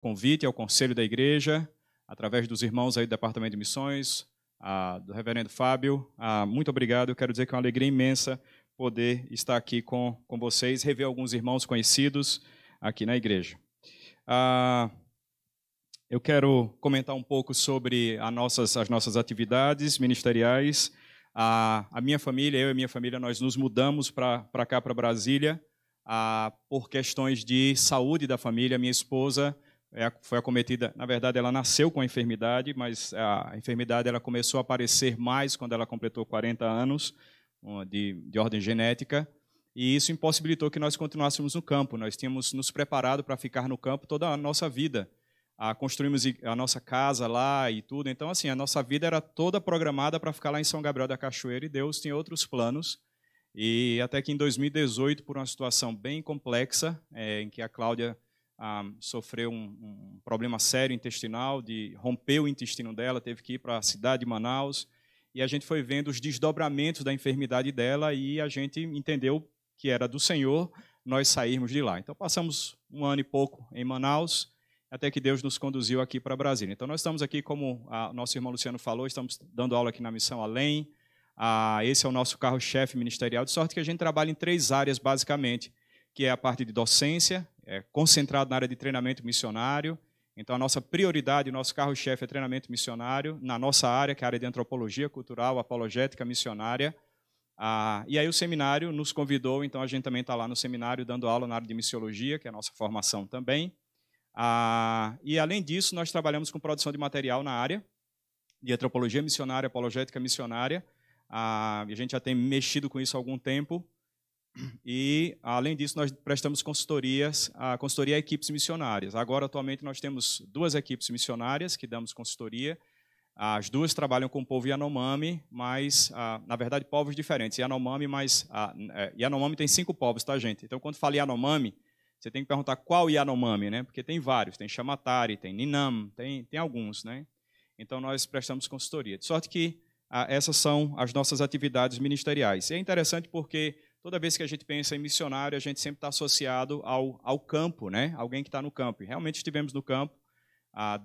convite ao conselho da igreja, através dos irmãos aí do Departamento de Missões, a, do reverendo Fábio. A, ah, muito obrigado, eu quero dizer que é uma alegria imensa poder estar aqui com, com vocês, rever alguns irmãos conhecidos aqui na igreja. Ah, eu quero comentar um pouco sobre nossas, as nossas atividades ministeriais. Ah, a, minha família, eu e minha família, nós nos mudamos para cá, para Brasília, por questões de saúde da família. Minha esposa é foi acometida, na verdade, ela nasceu com a enfermidade, mas a enfermidade ela começou a aparecer mais quando ela completou 40 anos de, de ordem genética, e isso impossibilitou que nós continuássemos no campo. Nós tínhamos nos preparado para ficar no campo toda a nossa vida. a construímos a nossa casa lá e tudo. Então, assim, a nossa vida era toda programada para ficar lá em São Gabriel da Cachoeira e Deus tinha outros planos. E até que em 2018, por uma situação bem complexa, é, em que a Cláudia ah, sofreu um, um, problema sério intestinal, de rompeu o intestino dela, teve que ir para a cidade de Manaus. E a gente foi vendo os desdobramentos da enfermidade dela e a gente entendeu que era do Senhor nós sairmos de lá. Então passamos um ano e pouco em Manaus, até que Deus nos conduziu aqui para Brasília. Então nós estamos aqui, como a nosso irmão Luciano falou, estamos dando aula aqui na Missão Além. Ah, esse é o nosso carro-chefe ministerial, de sorte que a gente trabalha em três áreas basicamente, que é a parte de docência, é, concentrado na área de treinamento missionário. Então, a nossa prioridade, o nosso carro-chefe é treinamento missionário, na nossa área, que é a área de antropologia cultural, apologética missionária. Ah, e aí, o seminário nos convidou, então a gente também está lá no seminário dando aula na área de missiologia, que é a nossa formação também. Ah, e além disso, nós trabalhamos com produção de material na área de antropologia missionária, apologética missionária. Ah, a gente já tem mexido com isso há algum tempo. E, além disso, nós prestamos consultorias, a consultoria a equipes missionárias. Agora, atualmente, nós temos duas equipes missionárias que damos consultoria. As duas trabalham com o povo Yanomami, mas, na verdade, povos diferentes. Yanomami, mas, é, Yanomami tem cinco povos, tá, gente? Então, quando fala Yanomami, você tem que perguntar qual Yanomami, né? Porque tem vários. Tem Chamatari, tem Ninam, tem, tem alguns, né? Então, nós prestamos consultoria. De sorte que essas são as nossas atividades ministeriais. E é interessante porque toda vez que a gente pensa em missionário, a gente sempre está associado ao, ao campo, né? Alguém que está no campo. E realmente estivemos no campo.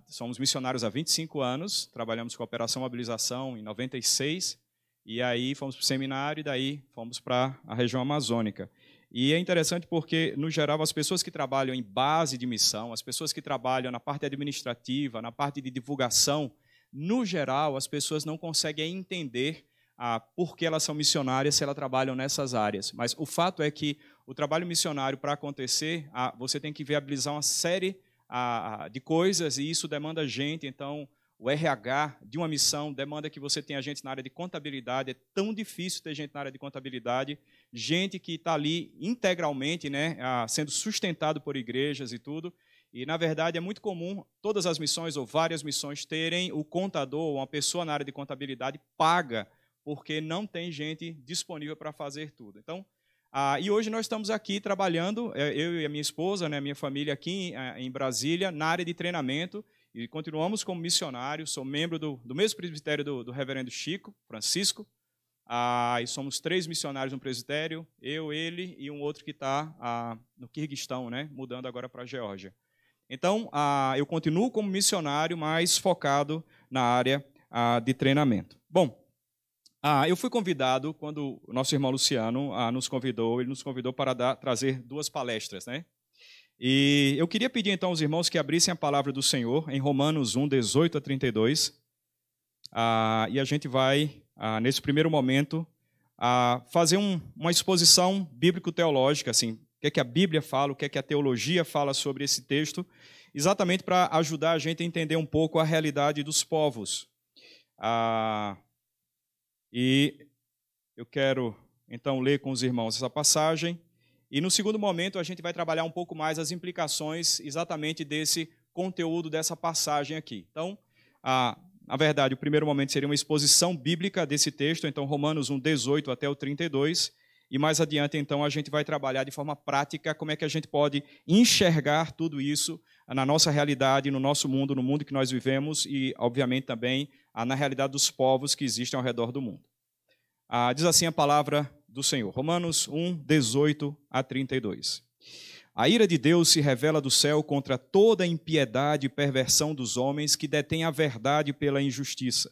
somos missionários há 25 anos, trabalhamos com a Operação Mobilização em 96, e aí fomos para o seminário e daí fomos para a região amazônica. E é interessante porque, no geral, as pessoas que trabalham em base de missão, as pessoas que trabalham na parte administrativa, na parte de divulgação, no geral, as pessoas não conseguem entender ah, por que elas são missionárias se elas trabalham nessas áreas. Mas o fato é que o trabalho missionário, para acontecer, você tem que viabilizar uma série de coisas e isso demanda gente. Então, o RH de uma missão demanda que você tenha gente na área de contabilidade. É tão difícil ter gente na área de contabilidade, gente que está ali integralmente, né, sendo sustentado por igrejas e tudo. E, na verdade, é muito comum todas as missões ou várias missões terem o contador, ou uma pessoa na área de contabilidade, paga porque não tem gente disponível para fazer tudo. Então, ah, e hoje nós estamos aqui trabalhando, é, eu e a minha esposa, né, minha família aqui em, é, em Brasília, na área de treinamento, e continuamos como missionários, sou membro do, do mesmo presbitério do, do reverendo Chico, Francisco, ah, e somos três missionários no presbitério, eu, ele e um outro que está ah, no Kirguistão, né, mudando agora para a Geórgia. Então, ah, eu continuo como missionário, mas focado na área ah, de treinamento. Bom, ah, eu fui convidado quando o nosso irmão Luciano ah, nos convidou, ele nos convidou para dar, trazer duas palestras, né? E eu queria pedir então aos irmãos que abrissem a palavra do Senhor em Romanos 1, 18 a 32. Ah, e a gente vai, ah, nesse primeiro momento, ah, fazer um, uma exposição bíblico-teológica, assim, o que é que a Bíblia fala, o que é que a teologia fala sobre esse texto, exatamente para ajudar a gente a entender um pouco a realidade dos povos. Ah, e eu quero então ler com os irmãos essa passagem. E no segundo momento a gente vai trabalhar um pouco mais as implicações exatamente desse conteúdo dessa passagem aqui. Então, a, na verdade, o primeiro momento seria uma exposição bíblica desse texto, então Romanos 1, 18 até o 32. E mais adiante, então, a gente vai trabalhar de forma prática como é que a gente pode enxergar tudo isso na nossa realidade, no nosso mundo, no mundo que nós vivemos e, obviamente, também na realidade dos povos que existem ao redor do mundo. Ah, diz assim a palavra do Senhor, Romanos 1, 18 a 32. A ira de Deus se revela do céu contra toda a impiedade e perversão dos homens que detêm a verdade pela injustiça.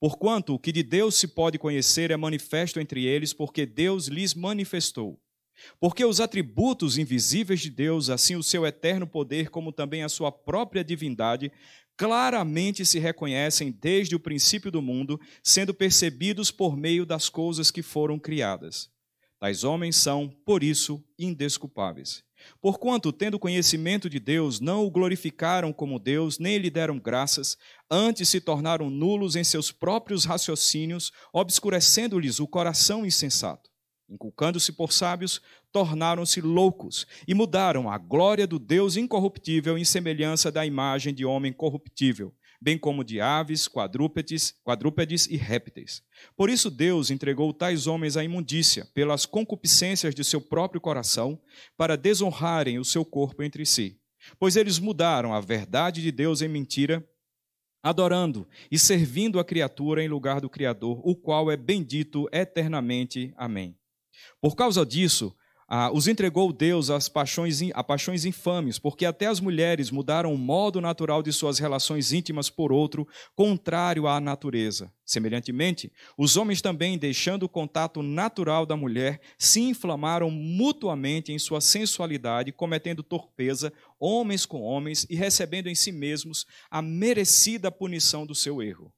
Porquanto o que de Deus se pode conhecer é manifesto entre eles, porque Deus lhes manifestou. Porque os atributos invisíveis de Deus, assim o seu eterno poder, como também a sua própria divindade, claramente se reconhecem desde o princípio do mundo, sendo percebidos por meio das coisas que foram criadas. Tais homens são, por isso, indesculpáveis. Porquanto, tendo conhecimento de Deus, não o glorificaram como Deus, nem lhe deram graças, antes se tornaram nulos em seus próprios raciocínios, obscurecendo-lhes o coração insensato. Inculcando-se por sábios, tornaram-se loucos e mudaram a glória do Deus incorruptível em semelhança da imagem de homem corruptível, bem como de aves, quadrúpedes, quadrúpedes e répteis. Por isso Deus entregou tais homens à imundícia, pelas concupiscências de seu próprio coração, para desonrarem o seu corpo entre si. Pois eles mudaram a verdade de Deus em mentira, adorando e servindo a criatura em lugar do Criador, o qual é bendito eternamente. Amém. Por causa disso, ah, os entregou Deus às paixões, a paixões infames, porque até as mulheres mudaram o modo natural de suas relações íntimas por outro, contrário à natureza. Semelhantemente, os homens também, deixando o contato natural da mulher, se inflamaram mutuamente em sua sensualidade, cometendo torpeza, homens com homens, e recebendo em si mesmos a merecida punição do seu erro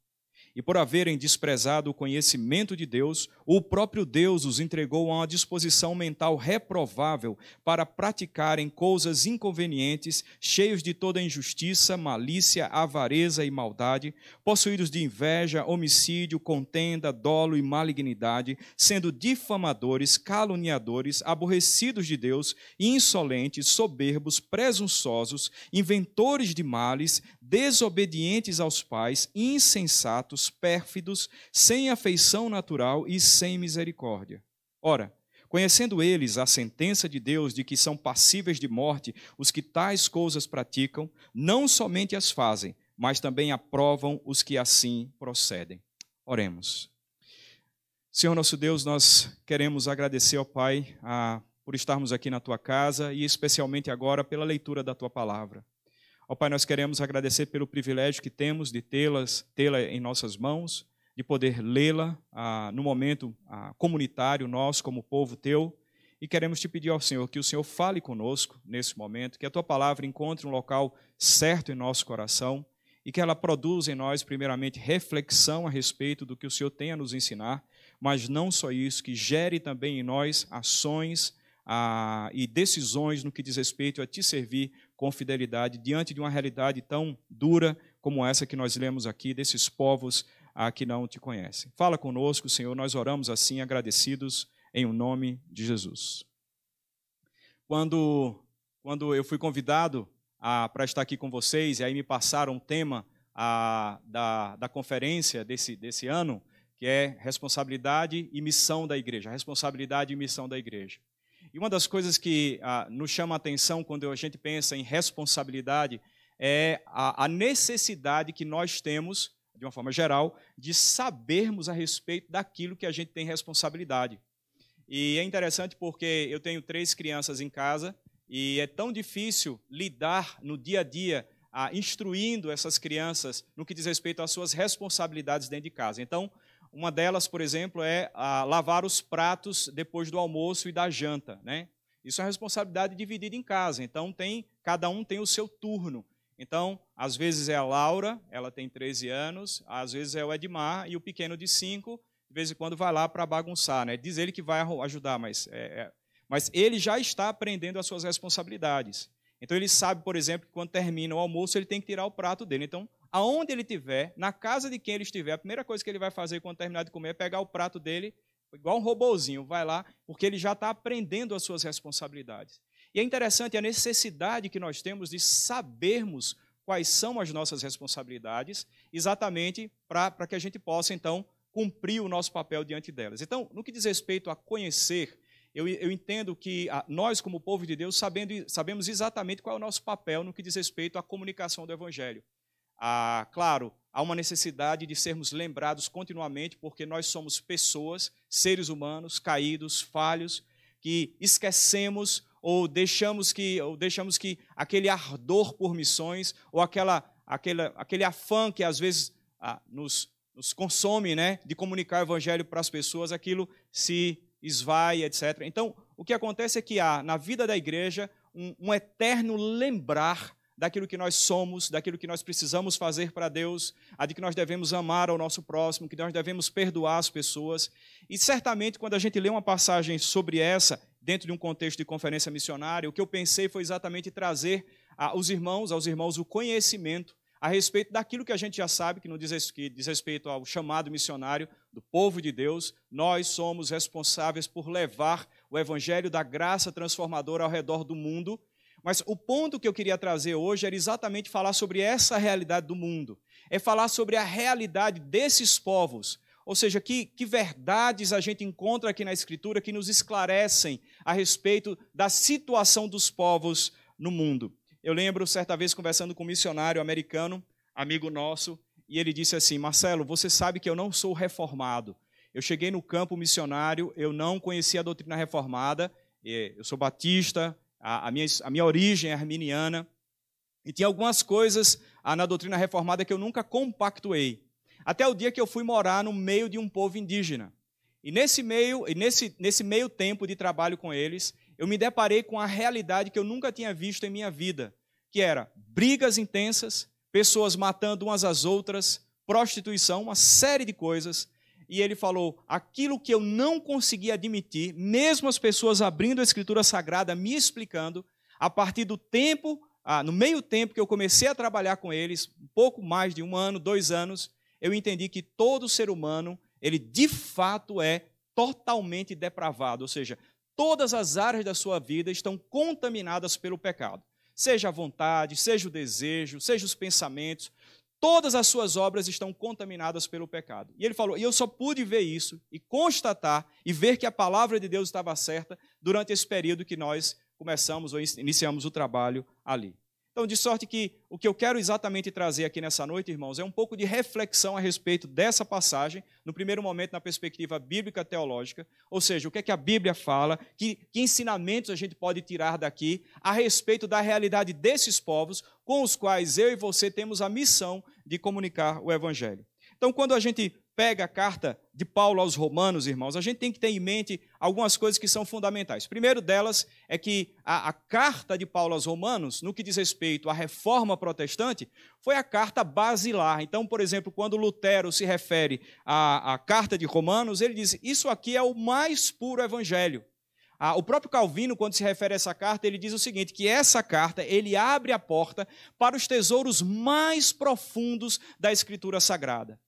e por haverem desprezado o conhecimento de Deus, o próprio Deus os entregou a uma disposição mental reprovável para praticarem coisas inconvenientes, cheios de toda injustiça, malícia, avareza e maldade, possuídos de inveja, homicídio, contenda, dolo e malignidade, sendo difamadores, caluniadores, aborrecidos de Deus, insolentes, soberbos, presunçosos, inventores de males, desobedientes aos pais, insensatos, pérfidos, sem afeição natural e sem misericórdia. Ora, conhecendo eles a sentença de Deus de que são passíveis de morte os que tais coisas praticam, não somente as fazem, mas também aprovam os que assim procedem. Oremos. Senhor nosso Deus, nós queremos agradecer ao Pai a, por estarmos aqui na tua casa e especialmente agora pela leitura da tua palavra. Ó Pai, nós queremos agradecer pelo privilégio que temos de tê-las, tê-la em nossas mãos, de poder lê-la ah, no momento ah, comunitário nós como povo teu, e queremos te pedir ao Senhor que o Senhor fale conosco nesse momento, que a tua palavra encontre um local certo em nosso coração e que ela produza em nós primeiramente reflexão a respeito do que o Senhor tem a nos ensinar, mas não só isso, que gere também em nós ações ah, e decisões no que diz respeito a te servir com fidelidade diante de uma realidade tão dura como essa que nós lemos aqui, desses povos a ah, que não te conhecem. Fala conosco, Senhor, nós oramos assim, agradecidos em o um nome de Jesus. Quando, quando eu fui convidado ah, para estar aqui com vocês, e aí me passaram o tema a, ah, da, da conferência desse, desse ano, que é responsabilidade e missão da igreja, responsabilidade e missão da igreja. E uma das coisas que ah, nos chama a atenção quando a gente pensa em responsabilidade é a, a necessidade que nós temos, de uma forma geral, de sabermos a respeito daquilo que a gente tem responsabilidade. E é interessante porque eu tenho três crianças em casa e é tão difícil lidar no dia a dia ah, instruindo essas crianças no que diz respeito às suas responsabilidades dentro de casa. Então, uma delas, por exemplo, é ah, lavar os pratos depois do almoço e da janta. Né? Isso é uma responsabilidade dividida em casa. Então, tem cada um tem o seu turno. Então, às vezes é a Laura, ela tem 13 anos, às vezes é o Edmar e o pequeno de 5, de vez em quando vai lá para bagunçar. Né? Diz ele que vai ajudar, mas, é, é, mas ele já está aprendendo as suas responsabilidades. Então, ele sabe, por exemplo, que quando termina o almoço, ele tem que tirar o prato dele. Então, aonde ele estiver, na casa de quem ele estiver, a primeira coisa que ele vai fazer quando terminar de comer é pegar o prato dele, igual um robozinho, vai lá, porque ele já está aprendendo as suas responsabilidades. E é interessante a necessidade que nós temos de sabermos quais são as nossas responsabilidades, exatamente para que a gente possa, então, cumprir o nosso papel diante delas. Então, no que diz respeito a conhecer, eu, eu entendo que a, ah, nós, como povo de Deus, sabendo, sabemos exatamente qual é o nosso papel no que diz respeito à comunicação do Evangelho. Ah, claro, há uma necessidade de sermos lembrados continuamente, porque nós somos pessoas, seres humanos, caídos, falhos, que esquecemos ou deixamos que, ou deixamos que aquele ardor por missões, ou aquela, aquela, aquele afã que às vezes ah, nos, nos consome né, de comunicar o evangelho para as pessoas, aquilo se esvai, etc. Então, o que acontece é que há na vida da igreja um, um eterno lembrar daquilo que nós somos, daquilo que nós precisamos fazer para Deus, a de que nós devemos amar ao nosso próximo, que nós devemos perdoar as pessoas. E certamente, quando a gente lê uma passagem sobre essa, dentro de um contexto de conferência missionária, o que eu pensei foi exatamente trazer aos irmãos, aos irmãos, o conhecimento a respeito daquilo que a gente já sabe, que, diz, que diz respeito ao chamado missionário do povo de Deus, nós somos responsáveis por levar o evangelho da graça transformadora ao redor do mundo mas o ponto que eu queria trazer hoje era exatamente falar sobre essa realidade do mundo. É falar sobre a realidade desses povos. Ou seja, que, que verdades a gente encontra aqui na Escritura que nos esclarecem a respeito da situação dos povos no mundo. Eu lembro certa vez conversando com um missionário americano, amigo nosso, e ele disse assim: Marcelo, você sabe que eu não sou reformado. Eu cheguei no campo missionário, eu não conhecia a doutrina reformada, eh, eu sou batista, a, a, minha, a minha origem é arminiana. E tinha algumas coisas ah, na doutrina reformada que eu nunca compactuei. Até o dia que eu fui morar no meio de um povo indígena. E nesse meio, e nesse, nesse meio tempo de trabalho com eles, eu me deparei com a realidade que eu nunca tinha visto em minha vida, que era brigas intensas, pessoas matando umas às outras, prostituição, uma série de coisas e ele falou: aquilo que eu não consegui admitir, mesmo as pessoas abrindo a Escritura Sagrada, me explicando, a partir do tempo, ah, no meio tempo que eu comecei a trabalhar com eles, um pouco mais de um ano, dois anos, eu entendi que todo ser humano, ele de fato é totalmente depravado, ou seja, todas as áreas da sua vida estão contaminadas pelo pecado. Seja a vontade, seja o desejo, seja os pensamentos, todas as suas obras estão contaminadas pelo pecado. E ele falou: e eu só pude ver isso e constatar e ver que a palavra de Deus estava certa durante esse período que nós começamos ou iniciamos o trabalho ali. Então, de sorte que o que eu quero exatamente trazer aqui nessa noite, irmãos, é um pouco de reflexão a respeito dessa passagem, no primeiro momento, na perspectiva bíblica teológica, ou seja, o que é que a Bíblia fala, que, que ensinamentos a gente pode tirar daqui a respeito da realidade desses povos com os quais eu e você temos a missão de comunicar o Evangelho. Então, quando a gente pega a carta de Paulo aos Romanos, irmãos, a gente tem que ter em mente algumas coisas que são fundamentais. Primeiro delas é que a, a carta de Paulo aos Romanos, no que diz respeito à reforma protestante, foi a carta basilar. Então, por exemplo, quando Lutero se refere à, à carta de Romanos, ele diz: Isso aqui é o mais puro evangelho. Ah, o próprio Calvino, quando se refere a essa carta, ele diz o seguinte: que essa carta ele abre a porta para os tesouros mais profundos da Escritura Sagrada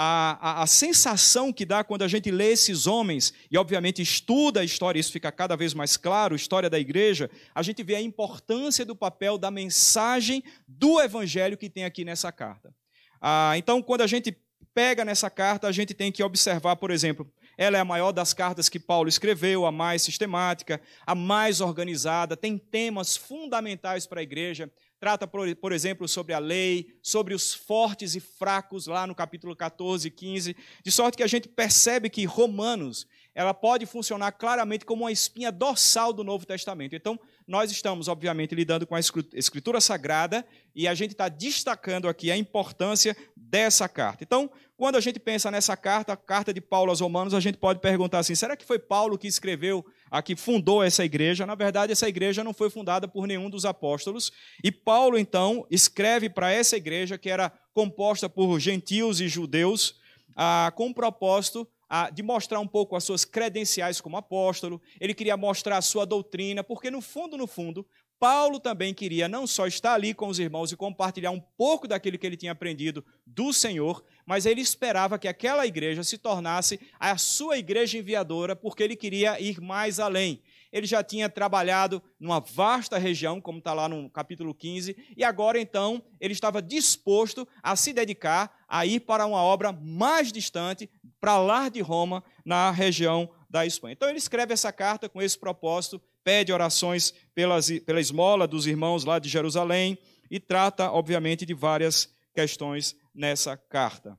a, a, a sensação que dá quando a gente lê esses homens, e obviamente estuda a história, isso fica cada vez mais claro, história da igreja, a gente vê a importância do papel da mensagem do evangelho que tem aqui nessa carta. Ah, então, quando a gente pega nessa carta, a gente tem que observar, por exemplo, ela é a maior das cartas que Paulo escreveu, a mais sistemática, a mais organizada, tem temas fundamentais para a igreja. Trata, por, exemplo, sobre a lei, sobre os fortes e fracos, lá no capítulo 14 e 15. De sorte que a gente percebe que Romanos ela pode funcionar claramente como uma espinha dorsal do Novo Testamento. Então, nós estamos, obviamente, lidando com a Escritura Sagrada e a gente está destacando aqui a importância dessa carta. Então, quando a gente pensa nessa carta, a carta de Paulo aos Romanos, a gente pode perguntar assim: será que foi Paulo que escreveu a que fundou essa igreja. Na verdade, essa igreja não foi fundada por nenhum dos apóstolos. E Paulo, então, escreve para essa igreja, que era composta por gentios e judeus, ah, com o propósito ah, de mostrar um pouco as suas credenciais como apóstolo, ele queria mostrar a sua doutrina, porque no fundo, no fundo, Paulo também queria não só estar ali com os irmãos e compartilhar um pouco daquilo que ele tinha aprendido do Senhor, mas ele esperava que aquela igreja se tornasse a sua igreja enviadora, porque ele queria ir mais além. Ele já tinha trabalhado numa vasta região, como está lá no capítulo 15, e agora então ele estava disposto a se dedicar a ir para uma obra mais distante, para lá de Roma, na região da Espanha. Então ele escreve essa carta com esse propósito, pede orações pelas, pela esmola dos irmãos lá de Jerusalém e trata, obviamente, de várias questões nessa carta.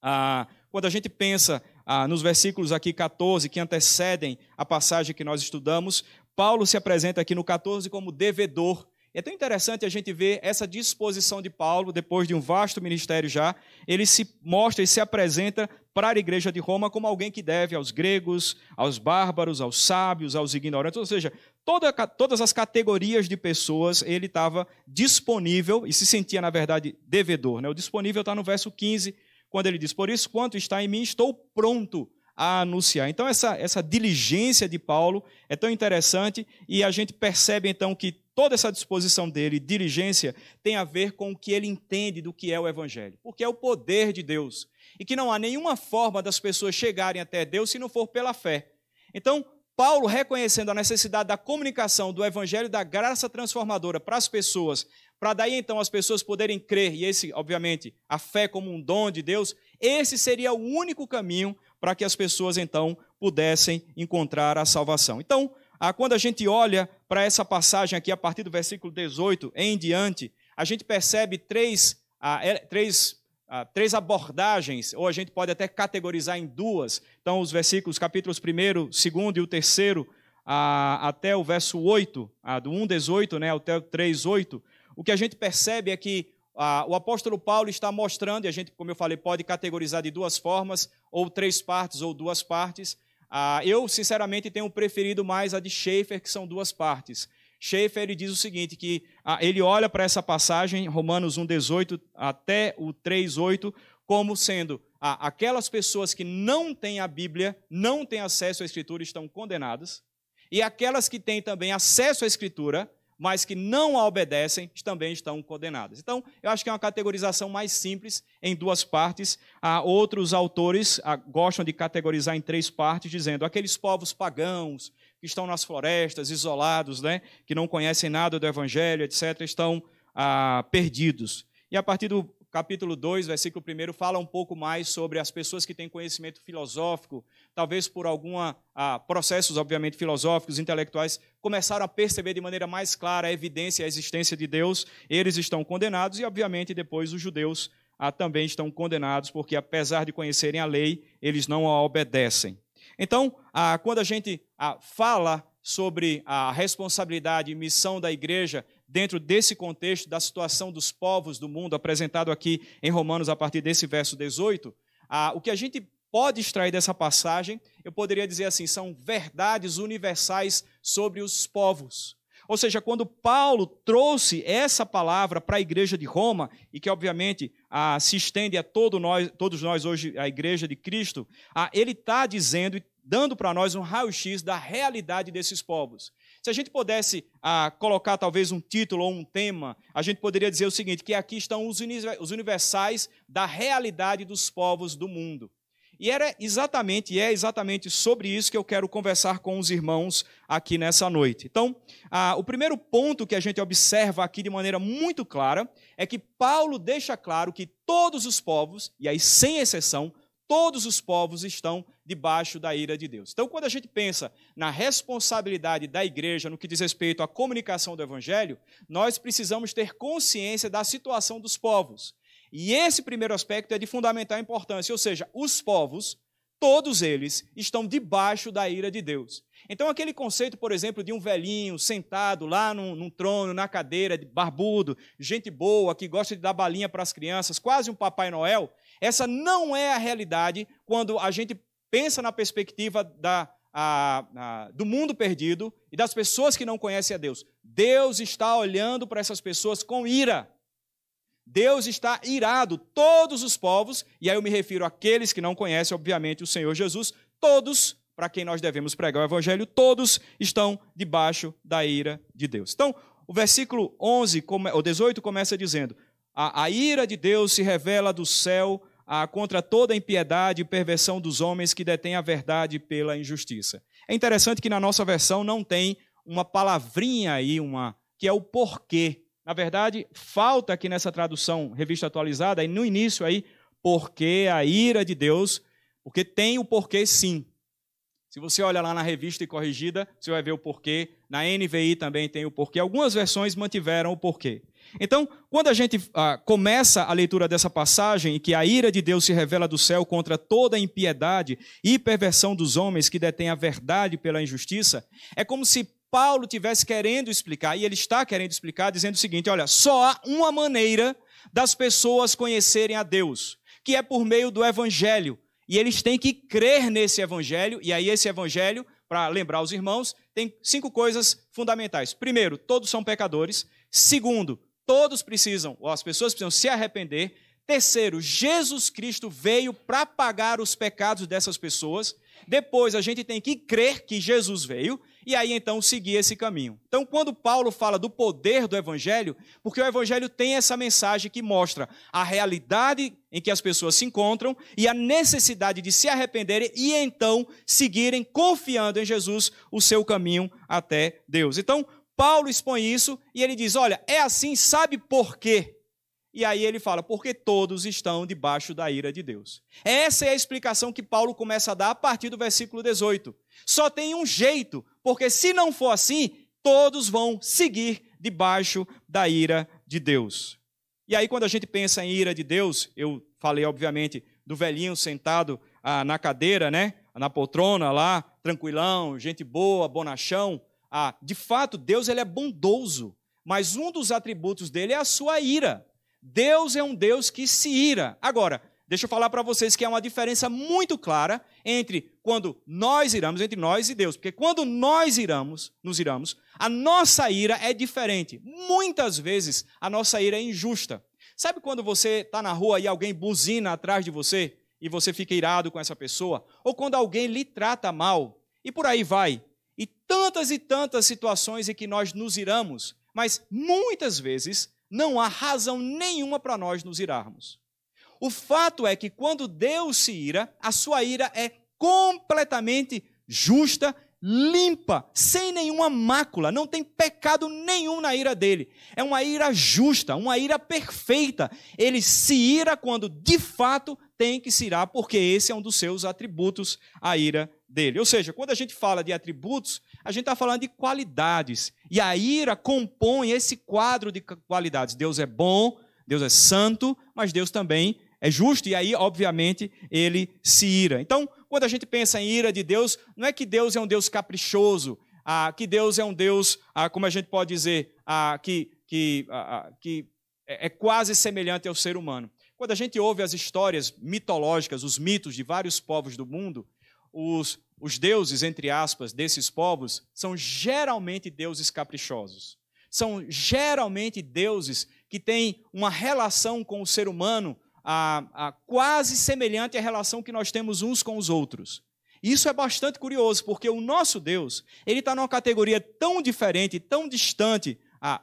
Ah, quando a gente pensa ah, nos versículos aqui 14 que antecedem a passagem que nós estudamos, Paulo se apresenta aqui no 14 como devedor. É tão interessante a gente ver essa disposição de Paulo, depois de um vasto ministério já, ele se mostra e se apresenta para a igreja de Roma como alguém que deve aos gregos, aos bárbaros, aos sábios, aos ignorantes, ou seja, Toda, todas as categorias de pessoas ele estava disponível e se sentia, na verdade, devedor. Né? O disponível está no verso 15, quando ele diz: Por isso, quanto está em mim, estou pronto a anunciar. Então, essa, essa diligência de Paulo é tão interessante e a gente percebe então que toda essa disposição dele, diligência, tem a ver com o que ele entende do que é o Evangelho, porque é o poder de Deus e que não há nenhuma forma das pessoas chegarem até Deus se não for pela fé. Então, Paulo, reconhecendo a necessidade da comunicação do evangelho da graça transformadora para as pessoas, para daí então as pessoas poderem crer, e esse, obviamente, a fé como um dom de Deus, esse seria o único caminho para que as pessoas então pudessem encontrar a salvação. Então, quando a gente olha para essa passagem aqui, a partir do versículo 18 em diante, a gente percebe três, é, três ah, três abordagens, ou a gente pode até categorizar em duas. Então, os versículos, capítulos 1, 2 e o 3, ah, até o verso 8, ah, do 1, 18 né, até o 3, 8, o que a gente percebe é que ah, o apóstolo Paulo está mostrando, e a gente, como eu falei, pode categorizar de duas formas, ou três partes, ou duas partes. Ah, eu, sinceramente, tenho preferido mais a de Schaefer, que são duas partes. Schaefer ele diz o seguinte, que ah, ele olha para essa passagem, Romanos 1,18 até o 3,8, como sendo ah, aquelas pessoas que não têm a Bíblia, não têm acesso à Escritura, estão condenadas, e aquelas que têm também acesso à Escritura, mas que não a obedecem, também estão condenadas. Então, eu acho que é uma categorização mais simples, em duas partes. Há outros autores ah, gostam de categorizar em três partes, dizendo aqueles povos pagãos que estão nas florestas, isolados, né, que não conhecem nada do Evangelho, etc., estão ah, perdidos. E a partir do capítulo 2, versículo 1, fala um pouco mais sobre as pessoas que têm conhecimento filosófico, talvez por alguns ah, processos, obviamente, filosóficos, intelectuais, começaram a perceber de maneira mais clara a evidência e a existência de Deus, eles estão condenados, e, obviamente, depois os judeus ah, também estão condenados, porque, apesar de conhecerem a lei, eles não a obedecem. Então, ah, quando a gente ah, fala sobre a responsabilidade e missão da igreja dentro desse contexto da situação dos povos do mundo, apresentado aqui em Romanos a partir desse verso 18, ah, o que a gente pode extrair dessa passagem, eu poderia dizer assim, são verdades universais sobre os povos. Ou seja, quando Paulo trouxe essa palavra para a igreja de Roma, e que obviamente ah, se estende a todo nós, todos nós hoje, a igreja de Cristo, ah, ele está dizendo e dando para nós um raio-x da realidade desses povos. Se a gente pudesse ah, colocar talvez um título ou um tema, a gente poderia dizer o seguinte: que aqui estão os universais da realidade dos povos do mundo. E era exatamente, e é exatamente sobre isso que eu quero conversar com os irmãos aqui nessa noite. Então, ah, o primeiro ponto que a gente observa aqui de maneira muito clara é que Paulo deixa claro que todos os povos, e aí sem exceção, todos os povos estão debaixo da ira de Deus. Então, quando a gente pensa na responsabilidade da igreja no que diz respeito à comunicação do evangelho, nós precisamos ter consciência da situação dos povos. E esse primeiro aspecto é de fundamental importância, ou seja, os povos, todos eles, estão debaixo da ira de Deus. Então, aquele conceito, por exemplo, de um velhinho sentado lá num, num trono, na cadeira, barbudo, gente boa, que gosta de dar balinha para as crianças, quase um Papai Noel, essa não é a realidade quando a gente pensa na perspectiva da, a, a, do mundo perdido e das pessoas que não conhecem a Deus. Deus está olhando para essas pessoas com ira. Deus está irado, todos os povos, e aí eu me refiro àqueles que não conhecem, obviamente, o Senhor Jesus, todos para quem nós devemos pregar o Evangelho, todos estão debaixo da ira de Deus. Então, o versículo 11, ou 18 começa dizendo: a, a ira de Deus se revela do céu a, contra toda a impiedade e perversão dos homens que detêm a verdade pela injustiça. É interessante que na nossa versão não tem uma palavrinha aí, uma que é o porquê na verdade, falta aqui nessa tradução revista atualizada, aí no início aí, porque a ira de Deus, porque tem o porquê sim. Se você olha lá na revista e corrigida, você vai ver o porquê. Na NVI também tem o porquê. Algumas versões mantiveram o porquê. Então, quando a gente ah, começa a leitura dessa passagem, em que a ira de Deus se revela do céu contra toda a impiedade e perversão dos homens que detêm a verdade pela injustiça, é como se Paulo tivesse querendo explicar, e ele está querendo explicar, dizendo o seguinte: olha, só há uma maneira das pessoas conhecerem a Deus, que é por meio do Evangelho. E eles têm que crer nesse Evangelho, e aí esse Evangelho, para lembrar os irmãos, tem cinco coisas fundamentais. Primeiro, todos são pecadores. Segundo, todos precisam, ou as pessoas precisam se arrepender. Terceiro, Jesus Cristo veio para pagar os pecados dessas pessoas. Depois, a gente tem que crer que Jesus veio e aí então seguir esse caminho. Então, quando Paulo fala do poder do evangelho, porque o evangelho tem essa mensagem que mostra a realidade em que as pessoas se encontram e a necessidade de se arrependerem e então seguirem confiando em Jesus o seu caminho até Deus. Então, Paulo expõe isso e ele diz: "Olha, é assim, sabe por quê?" E aí ele fala, porque todos estão debaixo da ira de Deus. Essa é a explicação que Paulo começa a dar a partir do versículo 18. Só tem um jeito, porque se não for assim, todos vão seguir debaixo da ira de Deus. E aí, quando a gente pensa em ira de Deus, eu falei, obviamente, do velhinho sentado ah, na cadeira, né? na poltrona lá, tranquilão, gente boa, bonachão. Ah, de fato, Deus ele é bondoso, mas um dos atributos dele é a sua ira. Deus é um Deus que se ira. Agora, deixa eu falar para vocês que há é uma diferença muito clara entre quando nós iramos, entre nós e Deus. Porque quando nós iramos, nos iramos, a nossa ira é diferente. Muitas vezes a nossa ira é injusta. Sabe quando você está na rua e alguém buzina atrás de você e você fica irado com essa pessoa? Ou quando alguém lhe trata mal e por aí vai. E tantas e tantas situações em que nós nos iramos, mas muitas vezes não há razão nenhuma para nós nos irarmos. O fato é que quando Deus se ira, a sua ira é completamente justa, limpa, sem nenhuma mácula, não tem pecado nenhum na ira dele. É uma ira justa, uma ira perfeita. Ele se ira quando de fato tem que se irar, porque esse é um dos seus atributos, a ira dele. Ou seja, quando a gente fala de atributos, a gente está falando de qualidades. E a ira compõe esse quadro de qualidades. Deus é bom, Deus é santo, mas Deus também é justo. E aí, obviamente, ele se ira. Então, quando a gente pensa em ira de Deus, não é que Deus é um Deus caprichoso, ah, que Deus é um Deus, ah, como a gente pode dizer, ah, que, que, ah, ah, que é, é quase semelhante ao ser humano. Quando a gente ouve as histórias mitológicas, os mitos de vários povos do mundo, os, os deuses, entre aspas, desses povos são geralmente deuses caprichosos. São geralmente deuses que têm uma relação com o ser humano a, a quase semelhante à relação que nós temos uns com os outros. Isso é bastante curioso, porque o nosso Deus, ele está numa categoria tão diferente, tão distante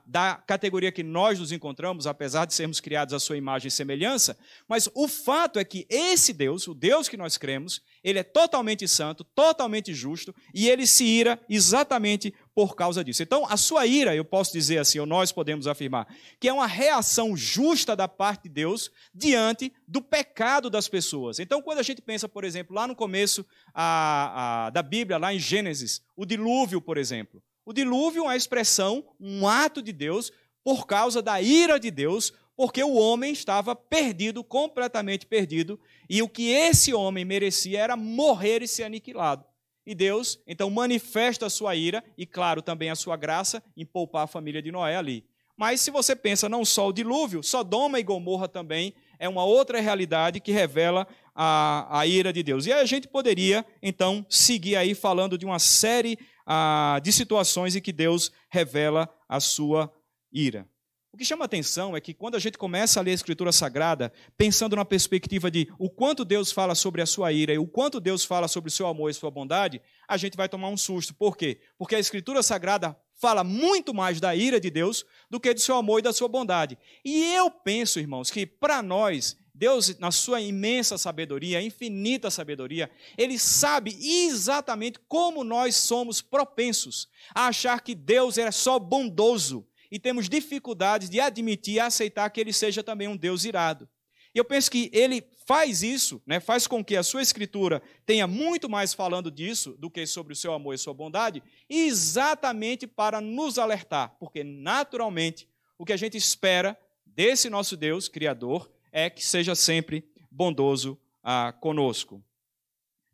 da categoria que nós nos encontramos, apesar de sermos criados à sua imagem e semelhança, mas o fato é que esse Deus, o Deus que nós cremos, ele é totalmente santo, totalmente justo, e ele se ira exatamente por causa disso. Então, a sua ira, eu posso dizer assim, ou nós podemos afirmar, que é uma reação justa da parte de Deus diante do pecado das pessoas. Então, quando a gente pensa, por exemplo, lá no começo a, a, da Bíblia, lá em Gênesis, o dilúvio, por exemplo. O dilúvio é uma expressão, um ato de Deus, por causa da ira de Deus, porque o homem estava perdido, completamente perdido, e o que esse homem merecia era morrer e ser aniquilado. E Deus, então, manifesta a sua ira e, claro, também a sua graça em poupar a família de Noé ali. Mas se você pensa não só o dilúvio, Sodoma e Gomorra também é uma outra realidade que revela a, a ira de Deus. E a gente poderia, então, seguir aí falando de uma série de situações em que Deus revela a sua ira. O que chama atenção é que quando a gente começa a ler a Escritura Sagrada, pensando na perspectiva de o quanto Deus fala sobre a sua ira e o quanto Deus fala sobre o seu amor e sua bondade, a gente vai tomar um susto. Por quê? Porque a Escritura Sagrada fala muito mais da ira de Deus do que do seu amor e da sua bondade. E eu penso, irmãos, que para nós Deus, na sua imensa sabedoria, infinita sabedoria, ele sabe exatamente como nós somos propensos a achar que Deus é só bondoso e temos dificuldades de admitir e aceitar que ele seja também um Deus irado. E eu penso que ele faz isso, né, faz com que a sua escritura tenha muito mais falando disso do que sobre o seu amor e sua bondade, exatamente para nos alertar, porque naturalmente o que a gente espera desse nosso Deus criador é que seja sempre bondoso ah, conosco.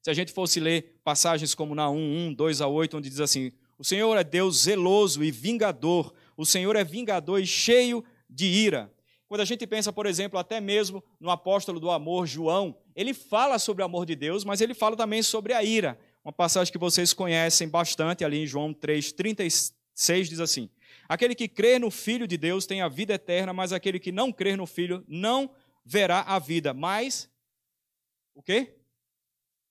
Se a gente fosse ler passagens como na 1, 1, 2 a 8, onde diz assim: O Senhor é Deus zeloso e vingador, o Senhor é vingador e cheio de ira. Quando a gente pensa, por exemplo, até mesmo no apóstolo do amor, João, ele fala sobre o amor de Deus, mas ele fala também sobre a ira. Uma passagem que vocês conhecem bastante ali em João 3:36 diz assim: Aquele que crê no Filho de Deus tem a vida eterna, mas aquele que não crê no Filho não verá a vida, mas o quê?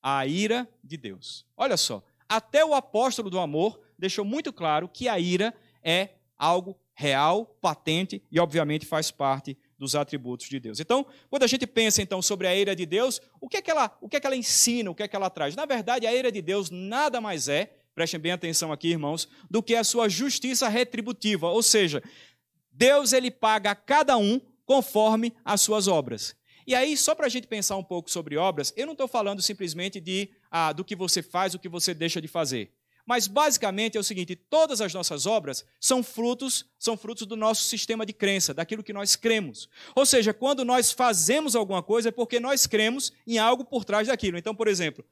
A ira de Deus. Olha só, até o apóstolo do amor deixou muito claro que a ira é algo real, patente e obviamente faz parte dos atributos de Deus. Então, quando a gente pensa então sobre a ira de Deus, o que é que ela, o que é que ela ensina, o que é que ela traz? Na verdade, a ira de Deus nada mais é, prestem bem atenção aqui, irmãos, do que a sua justiça retributiva, ou seja, Deus ele paga a cada um conforme as suas obras. E aí, só para a gente pensar um pouco sobre obras, eu não estou falando simplesmente de, ah, do que você faz, o que você deixa de fazer. Mas basicamente é o seguinte: todas as nossas obras são frutos, são frutos do nosso sistema de crença, daquilo que nós cremos. Ou seja, quando nós fazemos alguma coisa é porque nós cremos em algo por trás daquilo. Então, por exemplo,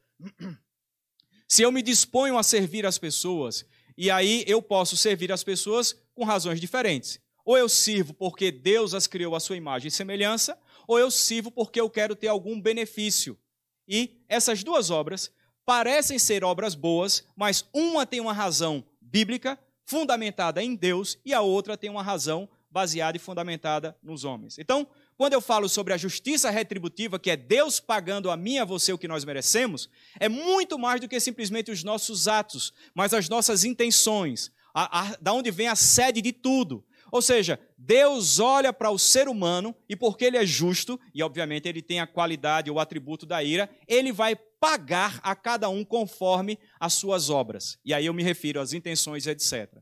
se eu me disponho a servir as pessoas, e aí eu posso servir as pessoas com razões diferentes. Ou eu sirvo porque Deus as criou à sua imagem e semelhança, ou eu sirvo porque eu quero ter algum benefício. E essas duas obras parecem ser obras boas, mas uma tem uma razão bíblica, fundamentada em Deus, e a outra tem uma razão baseada e fundamentada nos homens. Então, quando eu falo sobre a justiça retributiva, que é Deus pagando a mim e a você o que nós merecemos, é muito mais do que simplesmente os nossos atos, mas as nossas intenções, a, a, da onde vem a sede de tudo. Ou seja, Deus olha para o ser humano e porque ele é justo, e obviamente ele tem a qualidade ou atributo da ira, ele vai pagar a cada um conforme as suas obras. E aí eu me refiro às intenções, etc.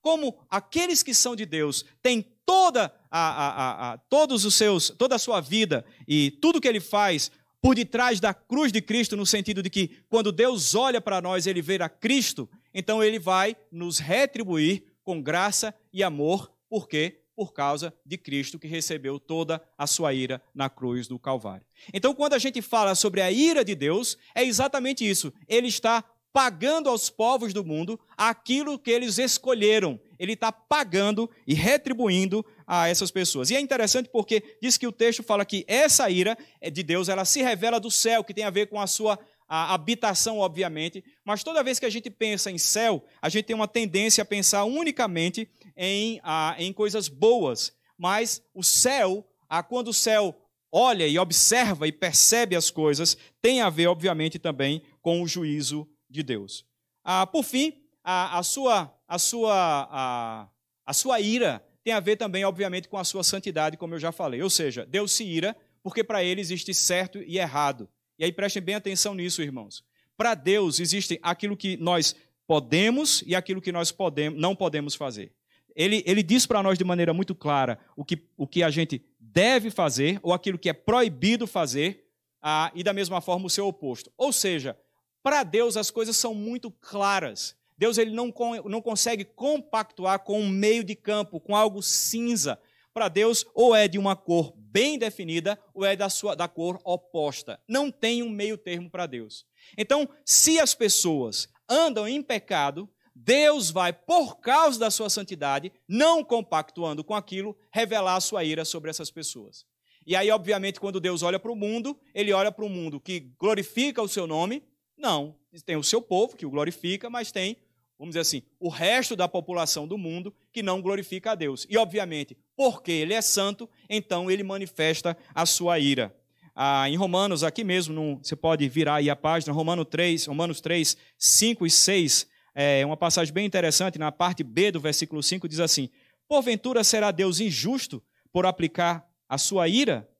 Como aqueles que são de Deus têm toda a, a, a, todos os seus, toda a sua vida e tudo que ele faz por detrás da cruz de Cristo, no sentido de que quando Deus olha para nós, ele vê a Cristo, então ele vai nos retribuir com graça e amor por quê? Por causa de Cristo que recebeu toda a sua ira na cruz do Calvário. Então, quando a gente fala sobre a ira de Deus, é exatamente isso. Ele está pagando aos povos do mundo aquilo que eles escolheram. Ele está pagando e retribuindo a essas pessoas. E é interessante porque diz que o texto fala que essa ira de Deus ela se revela do céu, que tem a ver com a sua a habitação, obviamente. Mas toda vez que a gente pensa em céu, a gente tem uma tendência a pensar unicamente em, ah, em coisas boas, mas o céu, ah, quando o céu olha e observa e percebe as coisas, tem a ver, obviamente, também com o juízo de Deus. Ah, por fim, a, a sua, a, sua, a, a sua ira tem a ver também, obviamente, com a sua santidade, como eu já falei. Ou seja, Deus se ira porque para ele existe certo e errado. E aí prestem bem atenção nisso, irmãos. Para Deus existe aquilo que nós podemos e aquilo que nós podemos, não podemos fazer ele, ele diz para nós de maneira muito clara o que, o que a gente deve fazer ou aquilo que é proibido fazer, ah, e da mesma forma o seu oposto. Ou seja, para Deus as coisas são muito claras. Deus ele não, não consegue compactuar com um meio de campo, com algo cinza. Para Deus, ou é de uma cor bem definida, ou é da, sua, da cor oposta. Não tem um meio termo para Deus. Então, se as pessoas andam em pecado, Deus vai, por causa da sua santidade, não compactuando com aquilo, revelar a sua ira sobre essas pessoas. E aí, obviamente, quando Deus olha para o mundo, ele olha para o mundo que glorifica o seu nome. Não, tem o seu povo que o glorifica, mas tem, vamos dizer assim, o resto da população do mundo que não glorifica a Deus. E, obviamente, porque ele é santo, então ele manifesta a sua ira. Ah, em Romanos, aqui mesmo, você pode virar aí a página, Romanos 3, Romanos 3, 5 e 6, é, uma passagem bem interessante, na parte B do versículo 5, diz assim: Porventura será Deus injusto por aplicar a sua ira?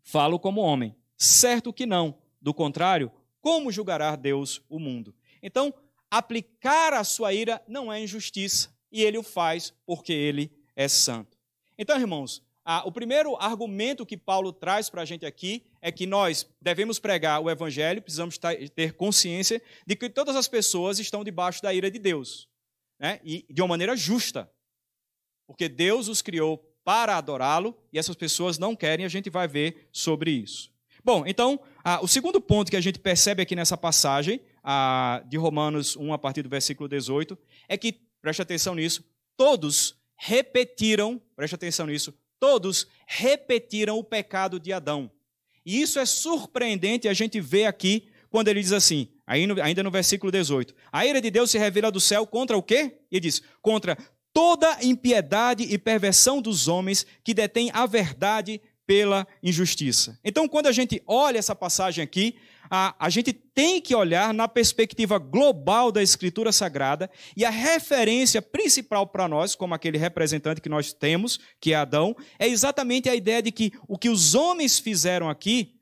Falo como homem. Certo que não. Do contrário, como julgará Deus o mundo? Então, aplicar a sua ira não é injustiça, e ele o faz porque ele é santo. Então, irmãos, a, o primeiro argumento que Paulo traz para a gente aqui é que nós devemos pregar o evangelho, precisamos ter consciência de que todas as pessoas estão debaixo da ira de Deus, né? E de uma maneira justa. Porque Deus os criou para adorá-lo e essas pessoas não querem, a gente vai ver sobre isso. Bom, então, ah, o segundo ponto que a gente percebe aqui nessa passagem ah, de Romanos 1 a partir do versículo 18 é que, preste atenção nisso, todos repetiram, preste atenção nisso, todos repetiram o pecado de Adão. E isso é surpreendente a gente vê aqui quando ele diz assim, ainda no versículo 18: A ira de Deus se revela do céu contra o quê? Ele diz: contra toda impiedade e perversão dos homens que detêm a verdade pela injustiça. Então, quando a gente olha essa passagem aqui, a, a gente tem que olhar na perspectiva global da Escritura Sagrada e a referência principal para nós, como aquele representante que nós temos, que é Adão, é exatamente a ideia de que o que os homens fizeram aqui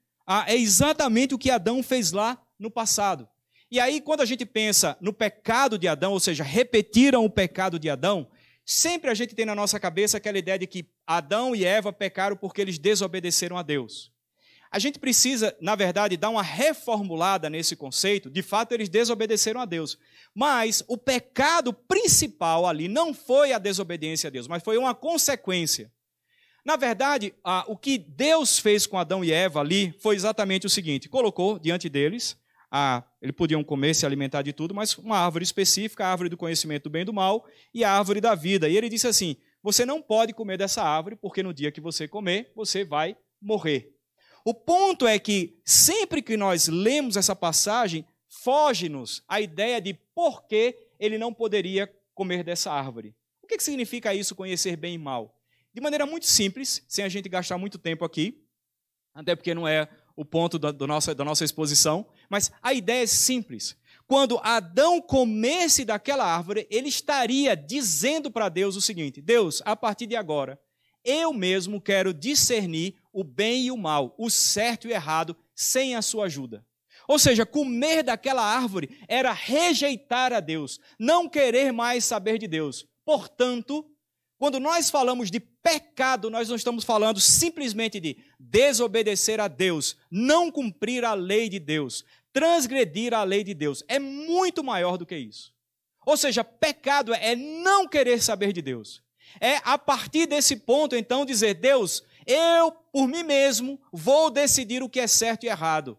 é exatamente o que Adão fez lá no passado. E aí, quando a gente pensa no pecado de Adão, ou seja, repetiram o pecado de Adão, sempre a gente tem na nossa cabeça aquela ideia de que Adão e Eva pecaram porque eles desobedeceram a Deus. A gente precisa, na verdade, dar uma reformulada nesse conceito. De fato, eles desobedeceram a Deus. Mas o pecado principal ali não foi a desobediência a Deus, mas foi uma consequência. Na verdade, a, o que Deus fez com Adão e Eva ali foi exatamente o seguinte: colocou diante deles, a, eles podiam comer, se alimentar de tudo, mas uma árvore específica, a árvore do conhecimento do bem e do mal e a árvore da vida. E ele disse assim: você não pode comer dessa árvore, porque no dia que você comer, você vai morrer. O ponto é que sempre que nós lemos essa passagem, foge-nos a ideia de por que ele não poderia comer dessa árvore. O que significa isso, conhecer bem e mal? De maneira muito simples, sem a gente gastar muito tempo aqui, até porque não é o ponto da, do nossa, da nossa exposição, mas a ideia é simples. Quando Adão comesse daquela árvore, ele estaria dizendo para Deus o seguinte: Deus, a partir de agora, eu mesmo quero discernir o bem e o mal, o certo e o errado, sem a sua ajuda. Ou seja, comer daquela árvore era rejeitar a Deus, não querer mais saber de Deus. Portanto, quando nós falamos de pecado, nós não estamos falando simplesmente de desobedecer a Deus, não cumprir a lei de Deus, transgredir a lei de Deus. É muito maior do que isso. Ou seja, pecado é não querer saber de Deus, é a partir desse ponto, então, dizer: Deus, eu, por mim mesmo, vou decidir o que é certo e errado.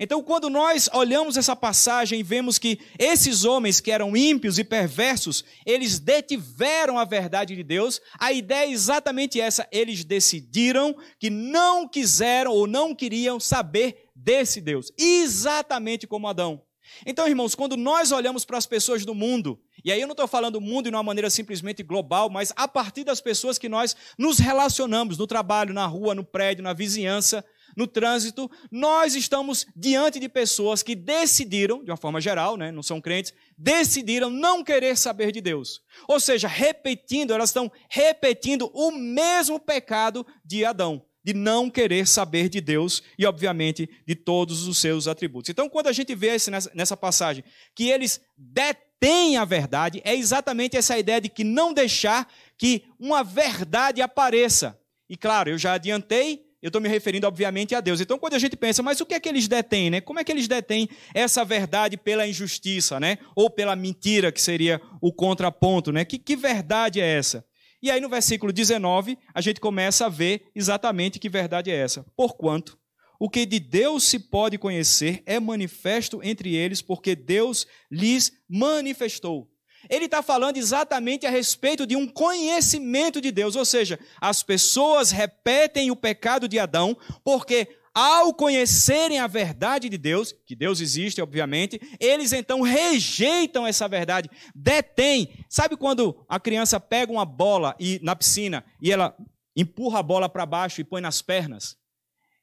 Então, quando nós olhamos essa passagem e vemos que esses homens que eram ímpios e perversos, eles detiveram a verdade de Deus, a ideia é exatamente essa. Eles decidiram que não quiseram ou não queriam saber desse Deus, exatamente como Adão. Então, irmãos, quando nós olhamos para as pessoas do mundo, e aí eu não estou falando mundo de uma maneira simplesmente global, mas a partir das pessoas que nós nos relacionamos no trabalho, na rua, no prédio, na vizinhança, no trânsito, nós estamos diante de pessoas que decidiram, de uma forma geral, né, não são crentes, decidiram não querer saber de Deus. Ou seja, repetindo, elas estão repetindo o mesmo pecado de Adão de não querer saber de Deus e, obviamente, de todos os seus atributos. Então, quando a gente vê esse, nessa passagem que eles detêm a verdade, é exatamente essa ideia de que não deixar que uma verdade apareça. E, claro, eu já adiantei, eu estou me referindo, obviamente, a Deus. Então, quando a gente pensa, mas o que é que eles detêm, né? Como é que eles detêm essa verdade pela injustiça, né? Ou pela mentira, que seria o contraponto, né? Que, que verdade é essa? E aí no versículo 19, a gente começa a ver exatamente que verdade é essa. Porquanto o que de Deus se pode conhecer é manifesto entre eles, porque Deus lhes manifestou. Ele está falando exatamente a respeito de um conhecimento de Deus, ou seja, as pessoas repetem o pecado de Adão porque ao conhecerem a verdade de Deus, que Deus existe, obviamente, eles então rejeitam essa verdade, detêm. Sabe quando a criança pega uma bola e na piscina e ela empurra a bola para baixo e põe nas pernas?